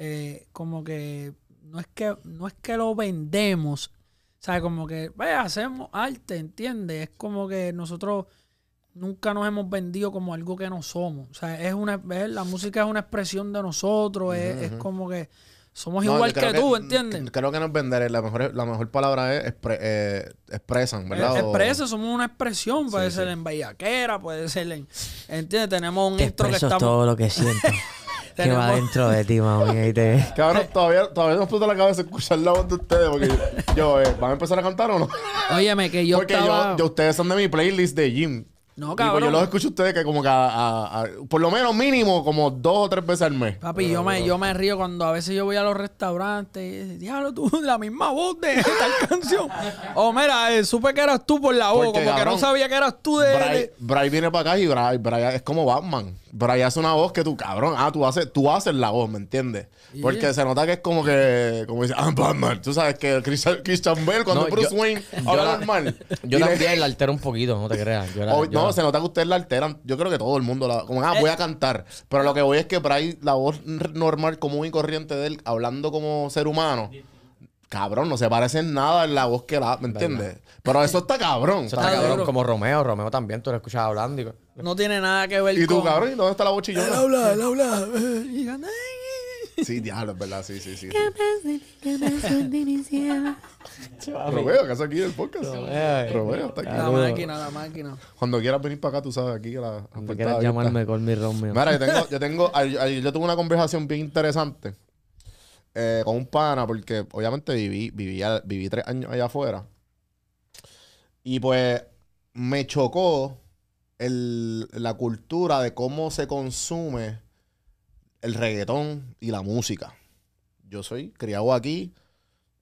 Eh, como que no es que no es que lo vendemos, o sea, como que hacemos arte, ¿entiendes? Es como que nosotros nunca nos hemos vendido como algo que no somos. O sea, es una, la música es una expresión de nosotros, es, como que somos igual que, tú, ¿entiendes? Creo que no es vender, la mejor, la mejor palabra es eh, expresan, eh, ¿verdad? expresan, somos una expresión, puede ser en bellaquera, puede ser en. ¿Entiendes? Tenemos un intro que estamos. todo lo que siento. que va dentro de ti, mami. Te... Cabrón, todavía, todavía no puso la cabeza escuchar la voz de ustedes. Porque yo, eh, ¿van a empezar a cantar o no? Óyeme, que yo porque estaba... yo, yo, ustedes son de mi playlist de gym. No, pues cabrón. yo los escucho a ustedes que como que a, por lo menos mínimo como dos o tres veces al mes. Papi, yo, me, yo me río cuando a veces yo voy a los restaurantes. y Diablo, tú, la misma voz de esta canción. o mira, eh, supe que eras tú por la voz, como que no sabía que eras tú de... Bray, viene para acá y Bray, Bray es como Batman. Pero ahí hace una voz que tú, cabrón, ah, tú haces, tú haces la voz, ¿me entiendes? Porque se nota que es como que, como dice, ah, Batman. Tú sabes que Christian, Christian Bell, cuando Bruce Wayne habla normal. yo también la altero un poquito, no te creas. Oh, no, se nota que usted la alteran. Yo creo que todo el mundo la. Como, ah, voy a eh. cantar. Pero lo que voy es que por ahí la voz normal, común y corriente de él, hablando como ser humano cabrón, no se parecen nada en la voz que la, ¿me entiendes? Pero eso está cabrón. Eso está, cabrón, como Romeo, Romeo también, tú lo escuchas hablando. Y... No tiene nada que ver con... Y tú, cabrón, dónde está la bochillona? Él habla, él habla. Eh, sí, diablo, es verdad, sí, sí, sí. Romeo, ¿qué hace aquí el podcast? Romeo, eh. está aquí. La máquina, la máquina. Cuando quieras venir para acá, tú sabes, aquí que la... Cuando quieras llamarme con mi Romeo. Mira, yo tengo, yo tengo, yo tuve una conversación bien interesante eh, con un pana, porque obviamente viví, vivía, viví tres años allá afuera. Y pues me chocó el, la cultura de cómo se consume el reggaetón y la música. Yo soy criado aquí,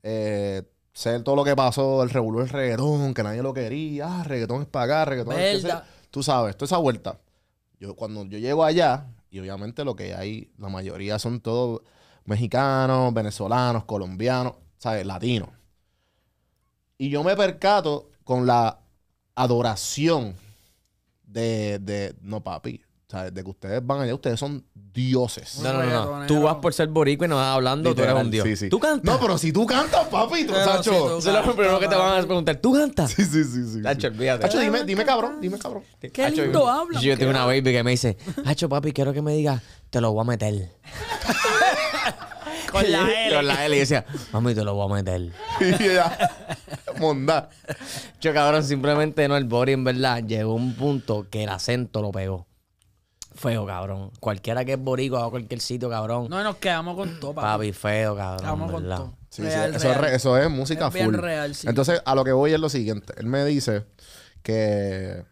eh, sé todo lo que pasó, el revuelo el reggaetón, que nadie lo quería, ah, reggaetón es para acá, reggaetón es Tú sabes, toda esa vuelta. Yo, cuando yo llego allá, y obviamente lo que hay, la mayoría son todos mexicanos, venezolanos, colombianos, ¿sabes? Latinos. Y yo me percato con la adoración de, de no papi, o sea, desde que ustedes van allá, ustedes son dioses. No, no, no. Tú vas por ser borico y no vas hablando, tú eres un dios. Sí, sí. Tú cantas. No, pero si tú cantas, papi, tú, Sacho. Eso es lo primero que te van a preguntar. ¿Tú cantas? Sí, sí, sí. sí Sacho, olvídate. Sacho, dime, dime cabrón, dime cabrón. Qué lindo hablas. Yo tengo una baby que me dice, Sacho, papi, quiero que me digas, te lo voy a meter. Con la L. Con la L. Y decía, mami, te lo voy a meter. y ella, monda. Yo, cabrón, simplemente no, el body, en verdad, llegó un punto que el acento lo pegó. Feo, cabrón. Cualquiera que es boricua o cualquier sitio, cabrón. No, nos quedamos con todo, papi. feo, cabrón. Quedamos con todo. Eso, Es, música es full. Bien real, Entonces, a lo que voy es lo siguiente. Él me dice que.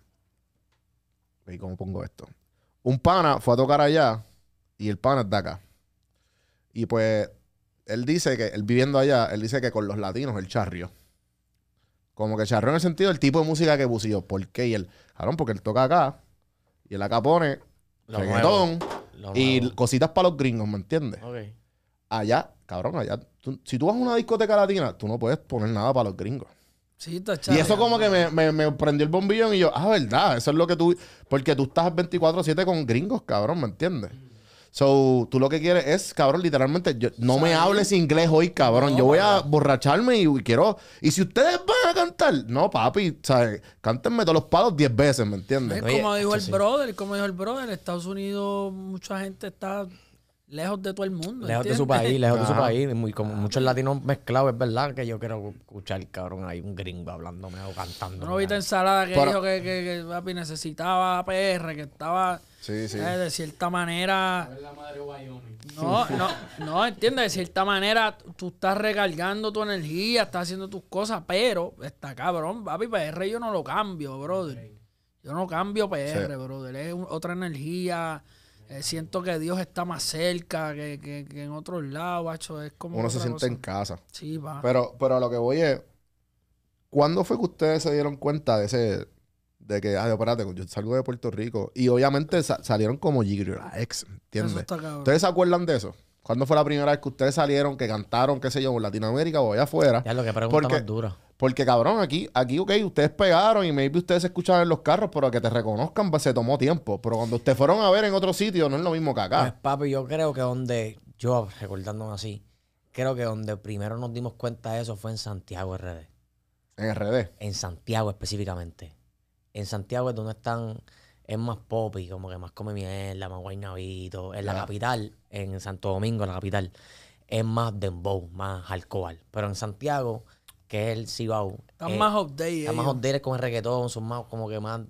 ¿Y cómo pongo esto? Un pana fue a tocar allá y el pana está acá. Y pues, él dice que, él viviendo allá, él dice que con los latinos, el charrio. Como que charrió en el sentido del tipo de música que puso ¿Por qué? Y él, cabrón, porque él toca acá y él acá pone lo y cositas para los gringos, ¿me entiendes? Allá, cabrón, allá. si tú vas a una discoteca latina, tú no puedes poner nada para los gringos. Sí, está y eso como que me, me, prendió el bombillón y yo, ah, verdad, eso es lo que tú... Porque tú estás 24-7 con gringos, cabrón, ¿me entiendes? So, tú lo que quieres es, cabrón, literalmente, yo, no me hables inglés hoy, cabrón. yo voy a borracharme y, quiero. Y si ustedes van a cantar, no, papi, ¿sabes? Cántenme todos los palos diez veces, ¿me entiendes? como dijo el brother, como dijo el brother, en Estados Unidos mucha gente está lejos de todo el mundo. Lejos de su país, lejos de su país. Muy, como ah, muchos latinos mezclados, es verdad que yo quiero escuchar, cabrón, ahí un gringo hablándome o cantando. No viste ensalada que dijo que, que, que, papi necesitaba PR, que estaba sí, eh, sí. de cierta manera. no, no, no, entiende de cierta manera tú estás recargando tu energía, estás haciendo tus cosas, pero está cabrón, papi, PR yo no lo cambio, brother. Yo no cambio PR, brother. Es otra energía, eh, siento que Dios está más cerca que, en otros lados, Es como Uno se siente en casa. Pero, pero a lo que voy es, ¿cuándo fue que ustedes se dieron cuenta de ese, de que, ah, espérate, yo salgo de Puerto Rico? Y obviamente salieron como La Ex, ¿entiendes? ¿Ustedes se acuerdan de eso? ¿Cuándo fue la primera vez que ustedes salieron, que cantaron, qué sé yo, en Latinoamérica o allá afuera? Ya lo que pregunta porque, más Porque, cabrón, aquí, aquí, ok, ustedes pegaron y maybe ustedes se escuchaban en los carros, pero que te reconozcan pues, se tomó tiempo. Pero cuando ustedes fueron a ver en otro sitio, no es lo mismo que acá. Pues, papi, yo creo que donde, yo recordándome así, creo que donde primero nos dimos cuenta de eso fue en Santiago RD. ¿En RD? En Santiago específicamente. En Santiago es donde están es más y como que más come mierda, más guaynavito. En la capital, en Santo Domingo, en la capital, es más dembow, más alcohol. Pero en Santiago, que es el Cibao. Están es, eh, más day. Están más days con el reggaetón, son más como que más.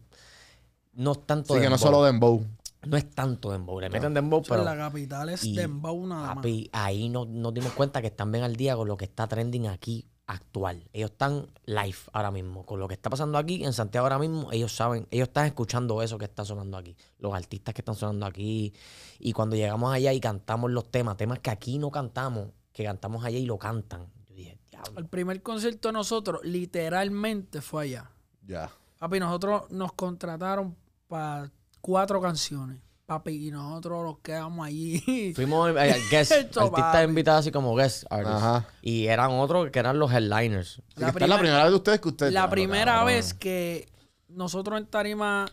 No es tanto. Sí, que no solo dembow. No es tanto dembow, le meten dembow, La capital es dembow nada más. Papi, ahí nos dimos cuenta que están bien al día con lo que está trending aquí actual. Ellos están live ahora mismo. Con lo que está pasando aquí en Santiago ahora mismo, ellos saben, ellos están escuchando eso que está sonando aquí. Los artistas que están sonando aquí. Y cuando llegamos allá y cantamos los temas, temas que aquí no cantamos, que cantamos allá y lo cantan. Yo dije, diablo. El primer concierto de nosotros literalmente fue allá. Ya. Papi, nosotros nos contrataron para cuatro canciones. Papi, y nosotros los quedamos allí. Fuimos eh, eh, artistas invitados así como guest artists. Y eran otros que eran los headliners. es la primera vez de ustedes que ustedes... La primera vez que nosotros en Tarima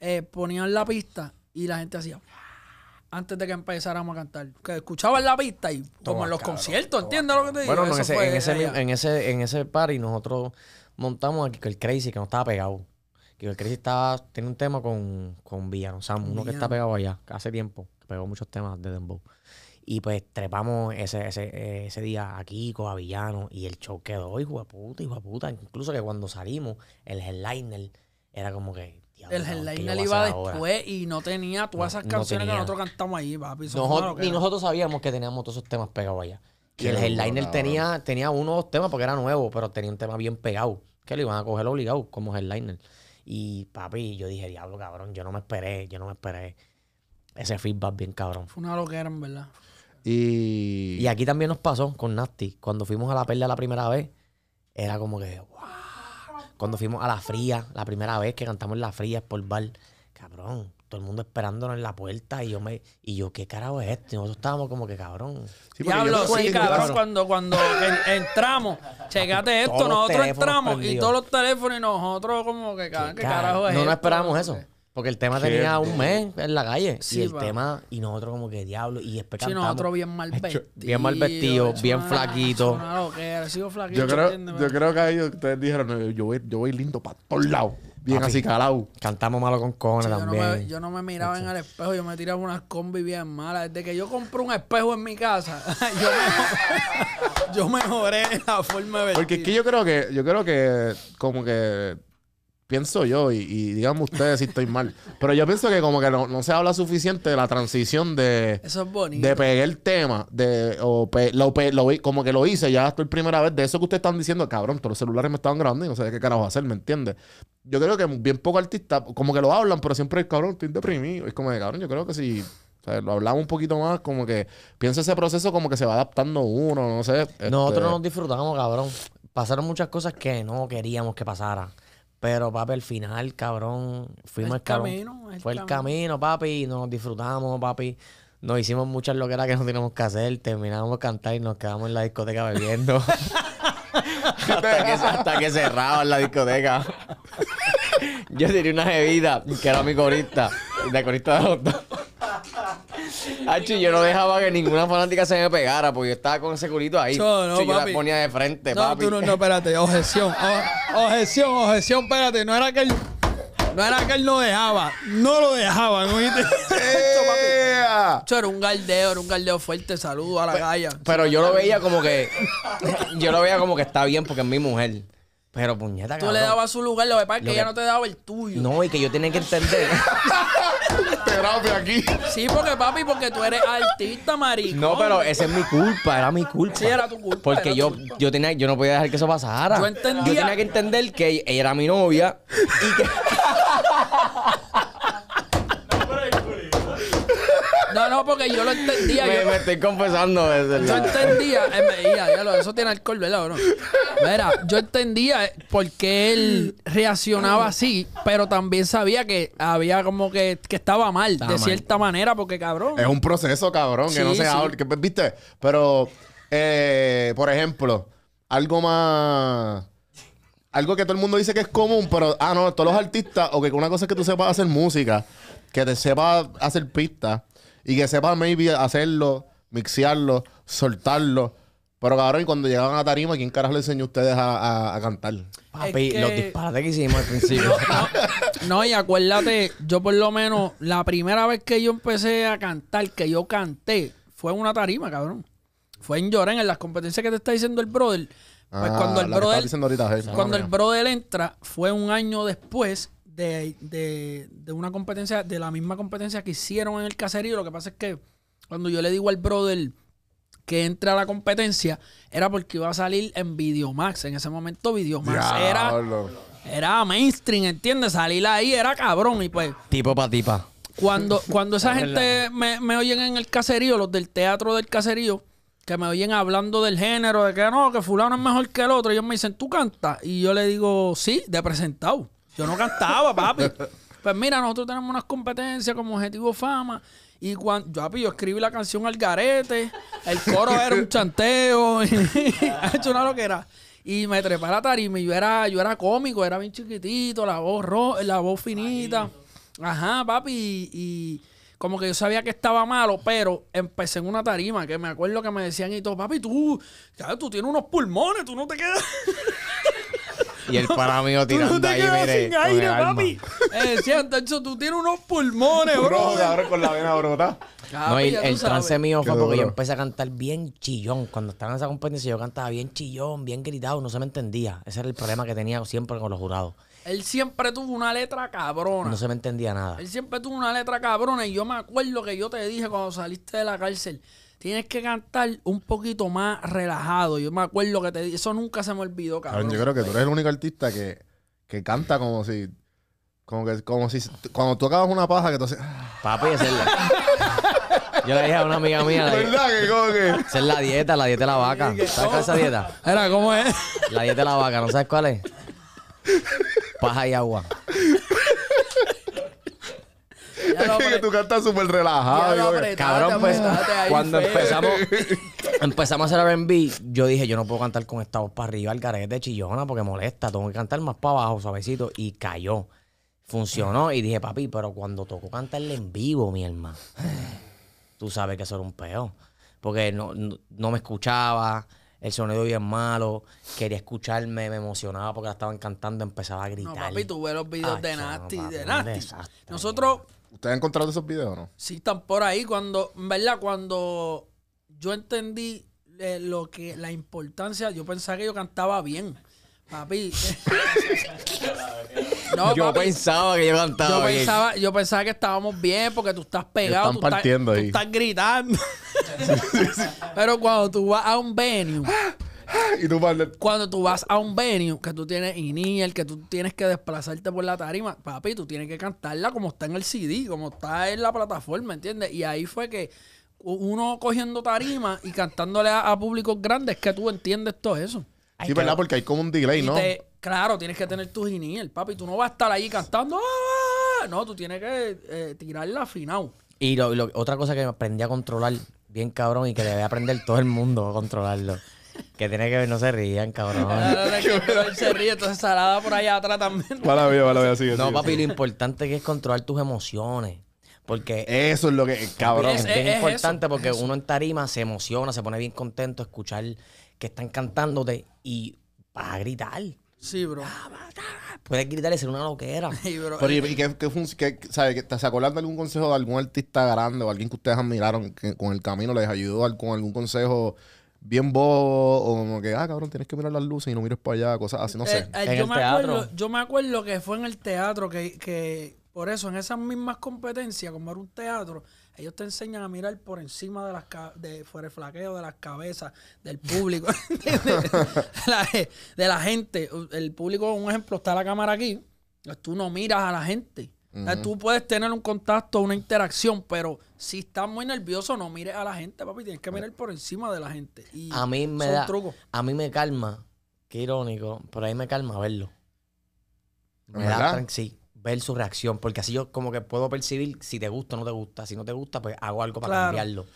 eh, ponían la pista y la gente hacía antes de que empezáramos a cantar. Que escuchaban la pista y toman los conciertos, ¿entiendes lo que te digo? Bueno, en, ese, en, ese, en, ese, party nosotros montamos aquí el Crazy que nos estaba pegado que el Crazy estaba, tiene un tema con, con Villano sea uno que está pegado allá, hace tiempo, que pegó muchos temas de Dembow. Y pues trepamos ese, ese, ese día aquí con a Villano, y el show quedó, hijo de puta, hijo de puta. Incluso que cuando salimos, el headliner era como que, el headliner iba después y no tenía todas esas canciones que nosotros cantamos ahí papi. Nosotros, nosotros sabíamos que teníamos todos esos temas pegados allá. Y el headliner tenía, tenía uno o dos temas porque era nuevo, pero tenía un tema bien pegado. Que lo iban a coger obligado como headliner. Y papi, yo dije, diablo, cabrón, yo no me esperé, yo no me esperé. Ese feedback bien cabrón. Fue una loquera, en verdad. Y... y aquí también nos pasó con Nasty. Cuando fuimos a la perla la primera vez, era como que, wow. Cuando fuimos a la fría, la primera vez que cantamos la fría, es por bar, cabrón todo el mundo esperándonos en la puerta y yo me y yo qué carajo es esto y nosotros estábamos como que cabrón diablo sí cabrón, cuando cuando entramos checate esto nosotros entramos y todos los teléfonos y nosotros como que ah, qué, carajo es no, esto? no esperábamos eso porque el tema tenía un mes en la calle. y el tema, y nosotros como que diablo, y esperábamos nosotros bien mal vestidos. Bien mal vestido bien flaquitos. Yo creo, yo creo que ahí ustedes dijeron, yo voy, yo voy lindo para todos lados bien así calao Cantamos malo con cones también. Yo no, me, miraba en el espejo, yo me tiraba unas combis bien malas. Desde que yo compré un espejo en mi casa, yo, yo mejoré la forma de ver. Porque es que yo creo que, yo creo que como que pienso yo, y, y díganme ustedes si estoy mal. Pero yo pienso que como que no, se habla suficiente de la transición de... Eso es bonito. De pegué el tema, de... como que lo hice, ya estoy primera vez. De eso que ustedes están diciendo, cabrón, todos los celulares me estaban grabando y no sé qué carajo hacer, ¿me entiendes? Yo creo que bien pocos artistas, como que lo hablan, pero siempre el cabrón, estoy deprimido. Es como de, cabrón, yo creo que si... lo hablamos un poquito más, como que pienso ese proceso como que se va adaptando uno, no sé. Nosotros este nos disfrutamos, cabrón. Pasaron muchas cosas que no queríamos que pasaran. Pero, papi, al final, cabrón, fuimos el, camino. fue el camino, papi, y nos disfrutamos, papi. Nos hicimos muchas loqueras que no teníamos que hacer. Terminamos cantar y nos quedamos en la discoteca bebiendo. hasta, que, hasta la discoteca. Yo diría una bebida que era mi corista, la corista de los dos yo no dejaba que ninguna fanática se me pegara porque yo estaba con ese culito ahí. Yo, yo la ponía de frente, no, papi. no, no, espérate, objeción. objeción, objeción, espérate. No era que él. No era que él no dejaba. No lo dejaba ¿oíste? papi. era un galdeo, era un galdeo fuerte. Saludo a la galla. Pero yo lo veía como que. Yo lo veía como que está bien porque es mi mujer. Pero puñeta, Tú le dabas su lugar, lo que pasa es que- ella no te daba el tuyo. No, y que yo tenía que entender. aquí. Sí, porque papi, porque tú eres artista, marico. No, pero esa es mi culpa, era mi culpa. Sí, era tu culpa. Porque yo, yo tenía, yo no podía dejar que eso pasara. Yo Yo tenía que entender que ella era mi novia y que. porque yo lo entendía. Me, yo, estoy confesando. yo entendía, eso tiene alcohol, ¿verdad? Bro? Mira, yo entendía eh, por qué él reaccionaba así, pero también sabía que había como que, estaba mal, de cierta manera, porque cabrón. Es un proceso, cabrón, que no se ¿viste? Pero, eh, por ejemplo, algo más algo que todo el mundo dice que es común, pero ah, no, todos los artistas, o que una cosa es que tú sepas hacer música, que te sepas hacer pistas, y que sepa maybe hacerlo, mixearlo, soltarlo. Pero cabrón, y cuando llegaban a Tarima, ¿quién carajo le enseñó a ustedes a, cantar? Papi, los disparates que hicimos al principio. no, y acuérdate, yo por lo menos, la primera vez que yo empecé a cantar, que yo canté, fue en una tarima, cabrón. Fue en Lloren, en las competencias que te está diciendo el brother. Pues ah, cuando el brother, ahorita, cuando el brother entra, fue un año después de, de, de, una competencia, de la misma competencia que hicieron en el caserío. Lo que pasa es que cuando yo le digo al brother que entra a la competencia, era porque iba a salir en Videomax. En ese momento Videomax era, mainstream, ¿entiendes? Salir ahí era cabrón y pues... Tipo pa' tipa. Cuando, cuando esa gente me, me oyen en el caserío, los del teatro del caserío, que me oyen hablando del género, de que no, que fulano es mejor que el otro, ellos me dicen, ¿tú cantas? Y yo le digo, sí, de presentado. Yo no cantaba, papi. Pues mira, nosotros tenemos unas competencias como objetivo fama. Y cuando yo, papi, yo escribí la canción al garete, el coro era un chanteo, ha hecho una loquera. Y me trepé a la tarima y yo era, yo era cómico, era bien chiquitito, la voz la voz finita. Ajá, papi, y, como que yo sabía que estaba malo, pero empecé en una tarima que me acuerdo que me decían y todo, papi, tú, ya, tú tienes unos pulmones, tú no te quedas. Y el pana mío tirando ahí, mire. Sin aire, papi. Eh, tú tienes unos pulmones, bro. ahora con la vena brota. Ah, no, y el trance mío fue porque yo empecé a cantar bien chillón. Cuando estaba en esa competencia, yo cantaba bien chillón, bien gritado, no se me entendía. Ese era el problema que tenía siempre con los jurados. Él siempre tuvo una letra cabrona. No se me entendía nada. Él siempre tuvo una letra cabrona. Y yo me acuerdo que yo te dije cuando saliste de la cárcel. Tienes que cantar un poquito más relajado. Yo me acuerdo que te eso nunca se me olvidó, cabrón. Yo creo que tú eres el único artista que, que canta como si como que, como si cuando tú acabas una paja que tú haces. Ah". Papi, es Yo le dije a una amiga mía. La ¿Verdad que como que? es la dieta, la dieta de la vaca. ¿Sabes cuál es esa dieta? Era, ¿cómo es? La dieta de la vaca, ¿no sabes cuál es? Paja y agua es que, tú cantas súper relajado. Cabrón, pues, cuando empezamos, empezamos a hacer R&B, yo dije, yo no puedo cantar con esta voz para arriba, el garete de chillona, porque molesta. Tengo que cantar más para abajo, suavecito. Y cayó. Funcionó. Y dije, papi, pero cuando tocó cantarle en vivo, mi hermano, tú sabes que eso era un peo. Porque no, me escuchaba el sonido bien malo, quería escucharme, me emocionaba porque la estaban cantando, empezaba a gritar. No, papi, tú ves los videos de Nasty, de Nasty. Nosotros, ¿Ustedes han encontrado esos videos o no? Sí, están por ahí. Cuando, verdad, cuando yo entendí eh, lo que, la importancia, yo pensaba que yo cantaba bien. Papi. yo pensaba que yo cantaba bien. Pensaba, yo pensaba que estábamos bien porque tú estás pegado. Están partiendo ahí. tú estás gritando. Pero cuando tú vas a un venue ah. Cuando tú vas a un venue que tú tienes el que tú tienes que desplazarte por la tarima, papi, tú tienes que cantarla como está en el CD, como está en la plataforma, ¿entiendes? Y ahí fue que uno cogiendo tarima y cantándole a, públicos grandes que tú entiendes todo eso. Sí, ¿verdad? Porque hay como un delay, ¿no? claro, tienes que tener tus iniel, papi. Tú no vas a estar ahí cantando. ¡ah! No, tú tienes que tirar eh, tirarla final. Y otra cosa que aprendí a controlar bien cabrón y que debe aprender todo el mundo a controlarlo que tiene que ver, no se rían, cabrón. se ríe, entonces salada por allá atrás también. Para vida, para vida, sigue. No, papi, lo importante que es controlar tus emociones. Porque eso es lo que, eh, cabrón, es, importante porque uno en tarima se emociona, se pone bien contento escuchar que están cantándote y vas a gritar. Sí, bro. Ah, Puedes gritar y ser una loquera. Sí, bro. Pero, ¿y qué, qué, ¿Te de algún consejo de algún artista grande o alguien que ustedes admiraron con el camino les ayudó con algún consejo? bien bobo, o como que, ah, cabrón, tienes que mirar las luces y no mires para allá, cosas así, no eh, sé. Eh, en yo, me Acuerdo, yo me acuerdo que fue en el teatro que, que, por eso, en esas mismas competencias, como era un teatro, ellos te enseñan a mirar por encima de las de fuera el flaqueo de las cabezas del público, de, la, de la gente. El público, un ejemplo, está la cámara aquí, pues tú no miras a la gente eh, tú puedes tener un contacto, una interacción, pero si estás muy nervioso, no mires a la gente, papi. Tienes que mirar por encima de la gente. a mí me da, A mí me calma. Qué irónico. Por ahí me calma verlo. Me da sí, ver su reacción. Porque así yo como que puedo percibir si te gusta o no te gusta. Si no te gusta, pues hago algo para cambiarlo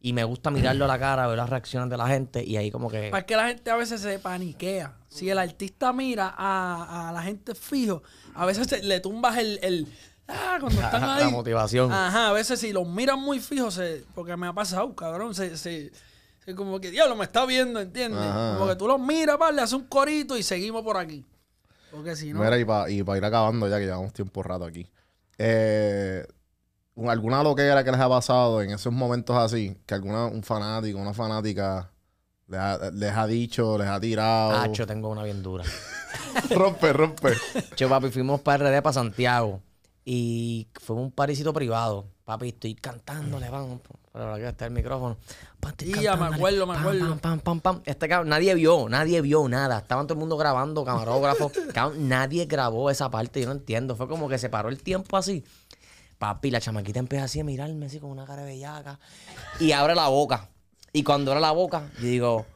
y me gusta mirarlo a la cara, ver las reacciones de la gente y ahí como que... Para que la gente a veces se paniquea. Si el artista mira a, la gente fijo, a veces le tumbas el... ah, cuando están ahí. La motivación. Ajá, a veces si los miran muy fijos, porque me ha pasado, cabrón, se, se, como que, ¡Dios, lo me está viendo, ¿entiendes? Como que tú los miras, vale le haces un corito y seguimos por aquí. Porque si no... Mira, y para ir acabando ya, que llevamos tiempo rato aquí. Eh alguna loquera que les ha pasado en esos momentos así, que alguna, un fanático, una fanática les ha, dicho, les ha tirado. Ah, yo tengo una bien dura. rompe, rompe. Che, papi, fuimos para RD para Santiago y fue un parisito privado. Papi, estoy cantando, le van, pero aquí está el micrófono. Ya, me acuerdo, me acuerdo. Pam, pam, pam, pam. Este cabrón, nadie vio, nadie vio nada. Estaban todo el mundo grabando, camarógrafo. nadie grabó esa parte, yo no entiendo. Fue como que se paró el tiempo así Papi, la chamaquita empieza así a mirarme, así con una cara de bellaca. Y abre la boca. Y cuando abre la boca, yo digo,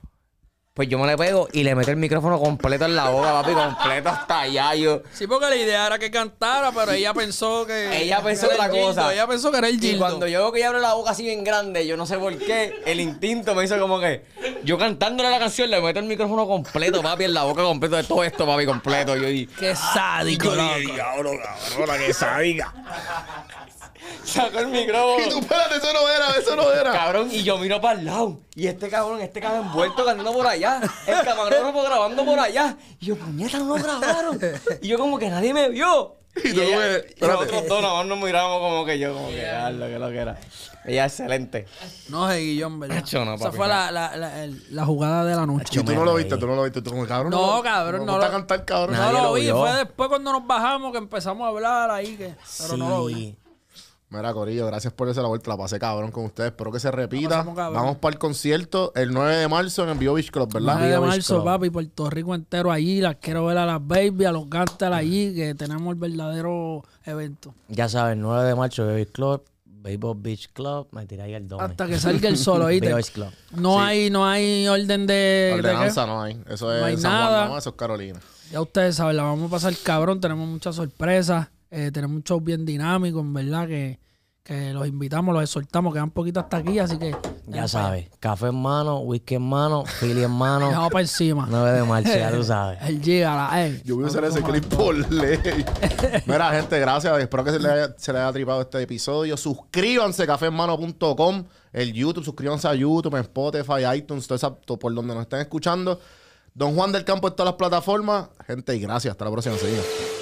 pues yo me le pego y le meto el micrófono completo en la boca, papi, completo hasta allá. Yo. Sí, porque la idea era que cantara, pero ella pensó que. Ella pensó otra cosa. ella pensó que era el Gildo. Y cuando yo veo que ella abre la boca así bien grande, yo no sé por qué, el instinto me hizo como que. Yo cantándole la canción, le meto el micrófono completo, papi, en la boca completo de todo esto, papi, completo. Yo y. ¡Qué sádico, loco! qué sacó el micrófono. Y tú, espérate, eso no era, eso no era. Cabrón, y yo miro para el lado. Y este cabrón, este cabrón vuelto cantando por allá. El fue grabando por allá. Y yo, puñeta, no lo grabaron. Y yo como que nadie me vio. Y, tú nosotros dos nos miramos como que yo, como que ah, lo que lo que era. Ella excelente. No, es Guillón, ¿verdad? Esa fue la, la, la, la, jugada de la noche. y tú no lo viste, tú no lo viste, tú como cabrón. No, cabrón, no. No, lo, cantar, cabrón. no lo, vi, fue después cuando nos bajamos que empezamos a hablar ahí. Que, pero no lo vi. Mira, Corillo, gracias por esa la vuelta. La pasé cabrón con ustedes. Espero que se repita. Vamos para el concierto el 9 de marzo en el Bio Beach Club, ¿verdad? 9 de marzo, papi, Puerto Rico entero allí. Las quiero ver a las baby, a los gantas allí, que tenemos el verdadero evento. Ya sabes, 9 de marzo, Bio Beach Club. Baseball Beach Club, me ahí el domingo. Hasta que salga el solo, ¿oíste? Club. No, hay, no hay orden de. Ordenanza no hay. Eso es no hay San nada. Juan, no, eso es Carolina. Ya ustedes saben, la vamos a pasar cabrón. Tenemos muchas sorpresas. Eh, tenemos un bien dinámico, en verdad, que, los invitamos, los exhortamos, quedan hasta aquí así que. Ya eh, pues, sabes, café en mano, whisky en mano, Philly en mano. Vamos para encima. no de marcha, ya tú sabes. El eh. Yo voy a usar ese clip por ley. Mira, gente, gracias. Espero que se le haya, tripado este episodio. Suscríbanse, caféenmano.com, el YouTube, suscríbanse a YouTube, Spotify, iTunes, todo eso, por donde nos estén escuchando. Don Juan del Campo en todas las plataformas. Gente, y gracias. Hasta la próxima. Seguimos.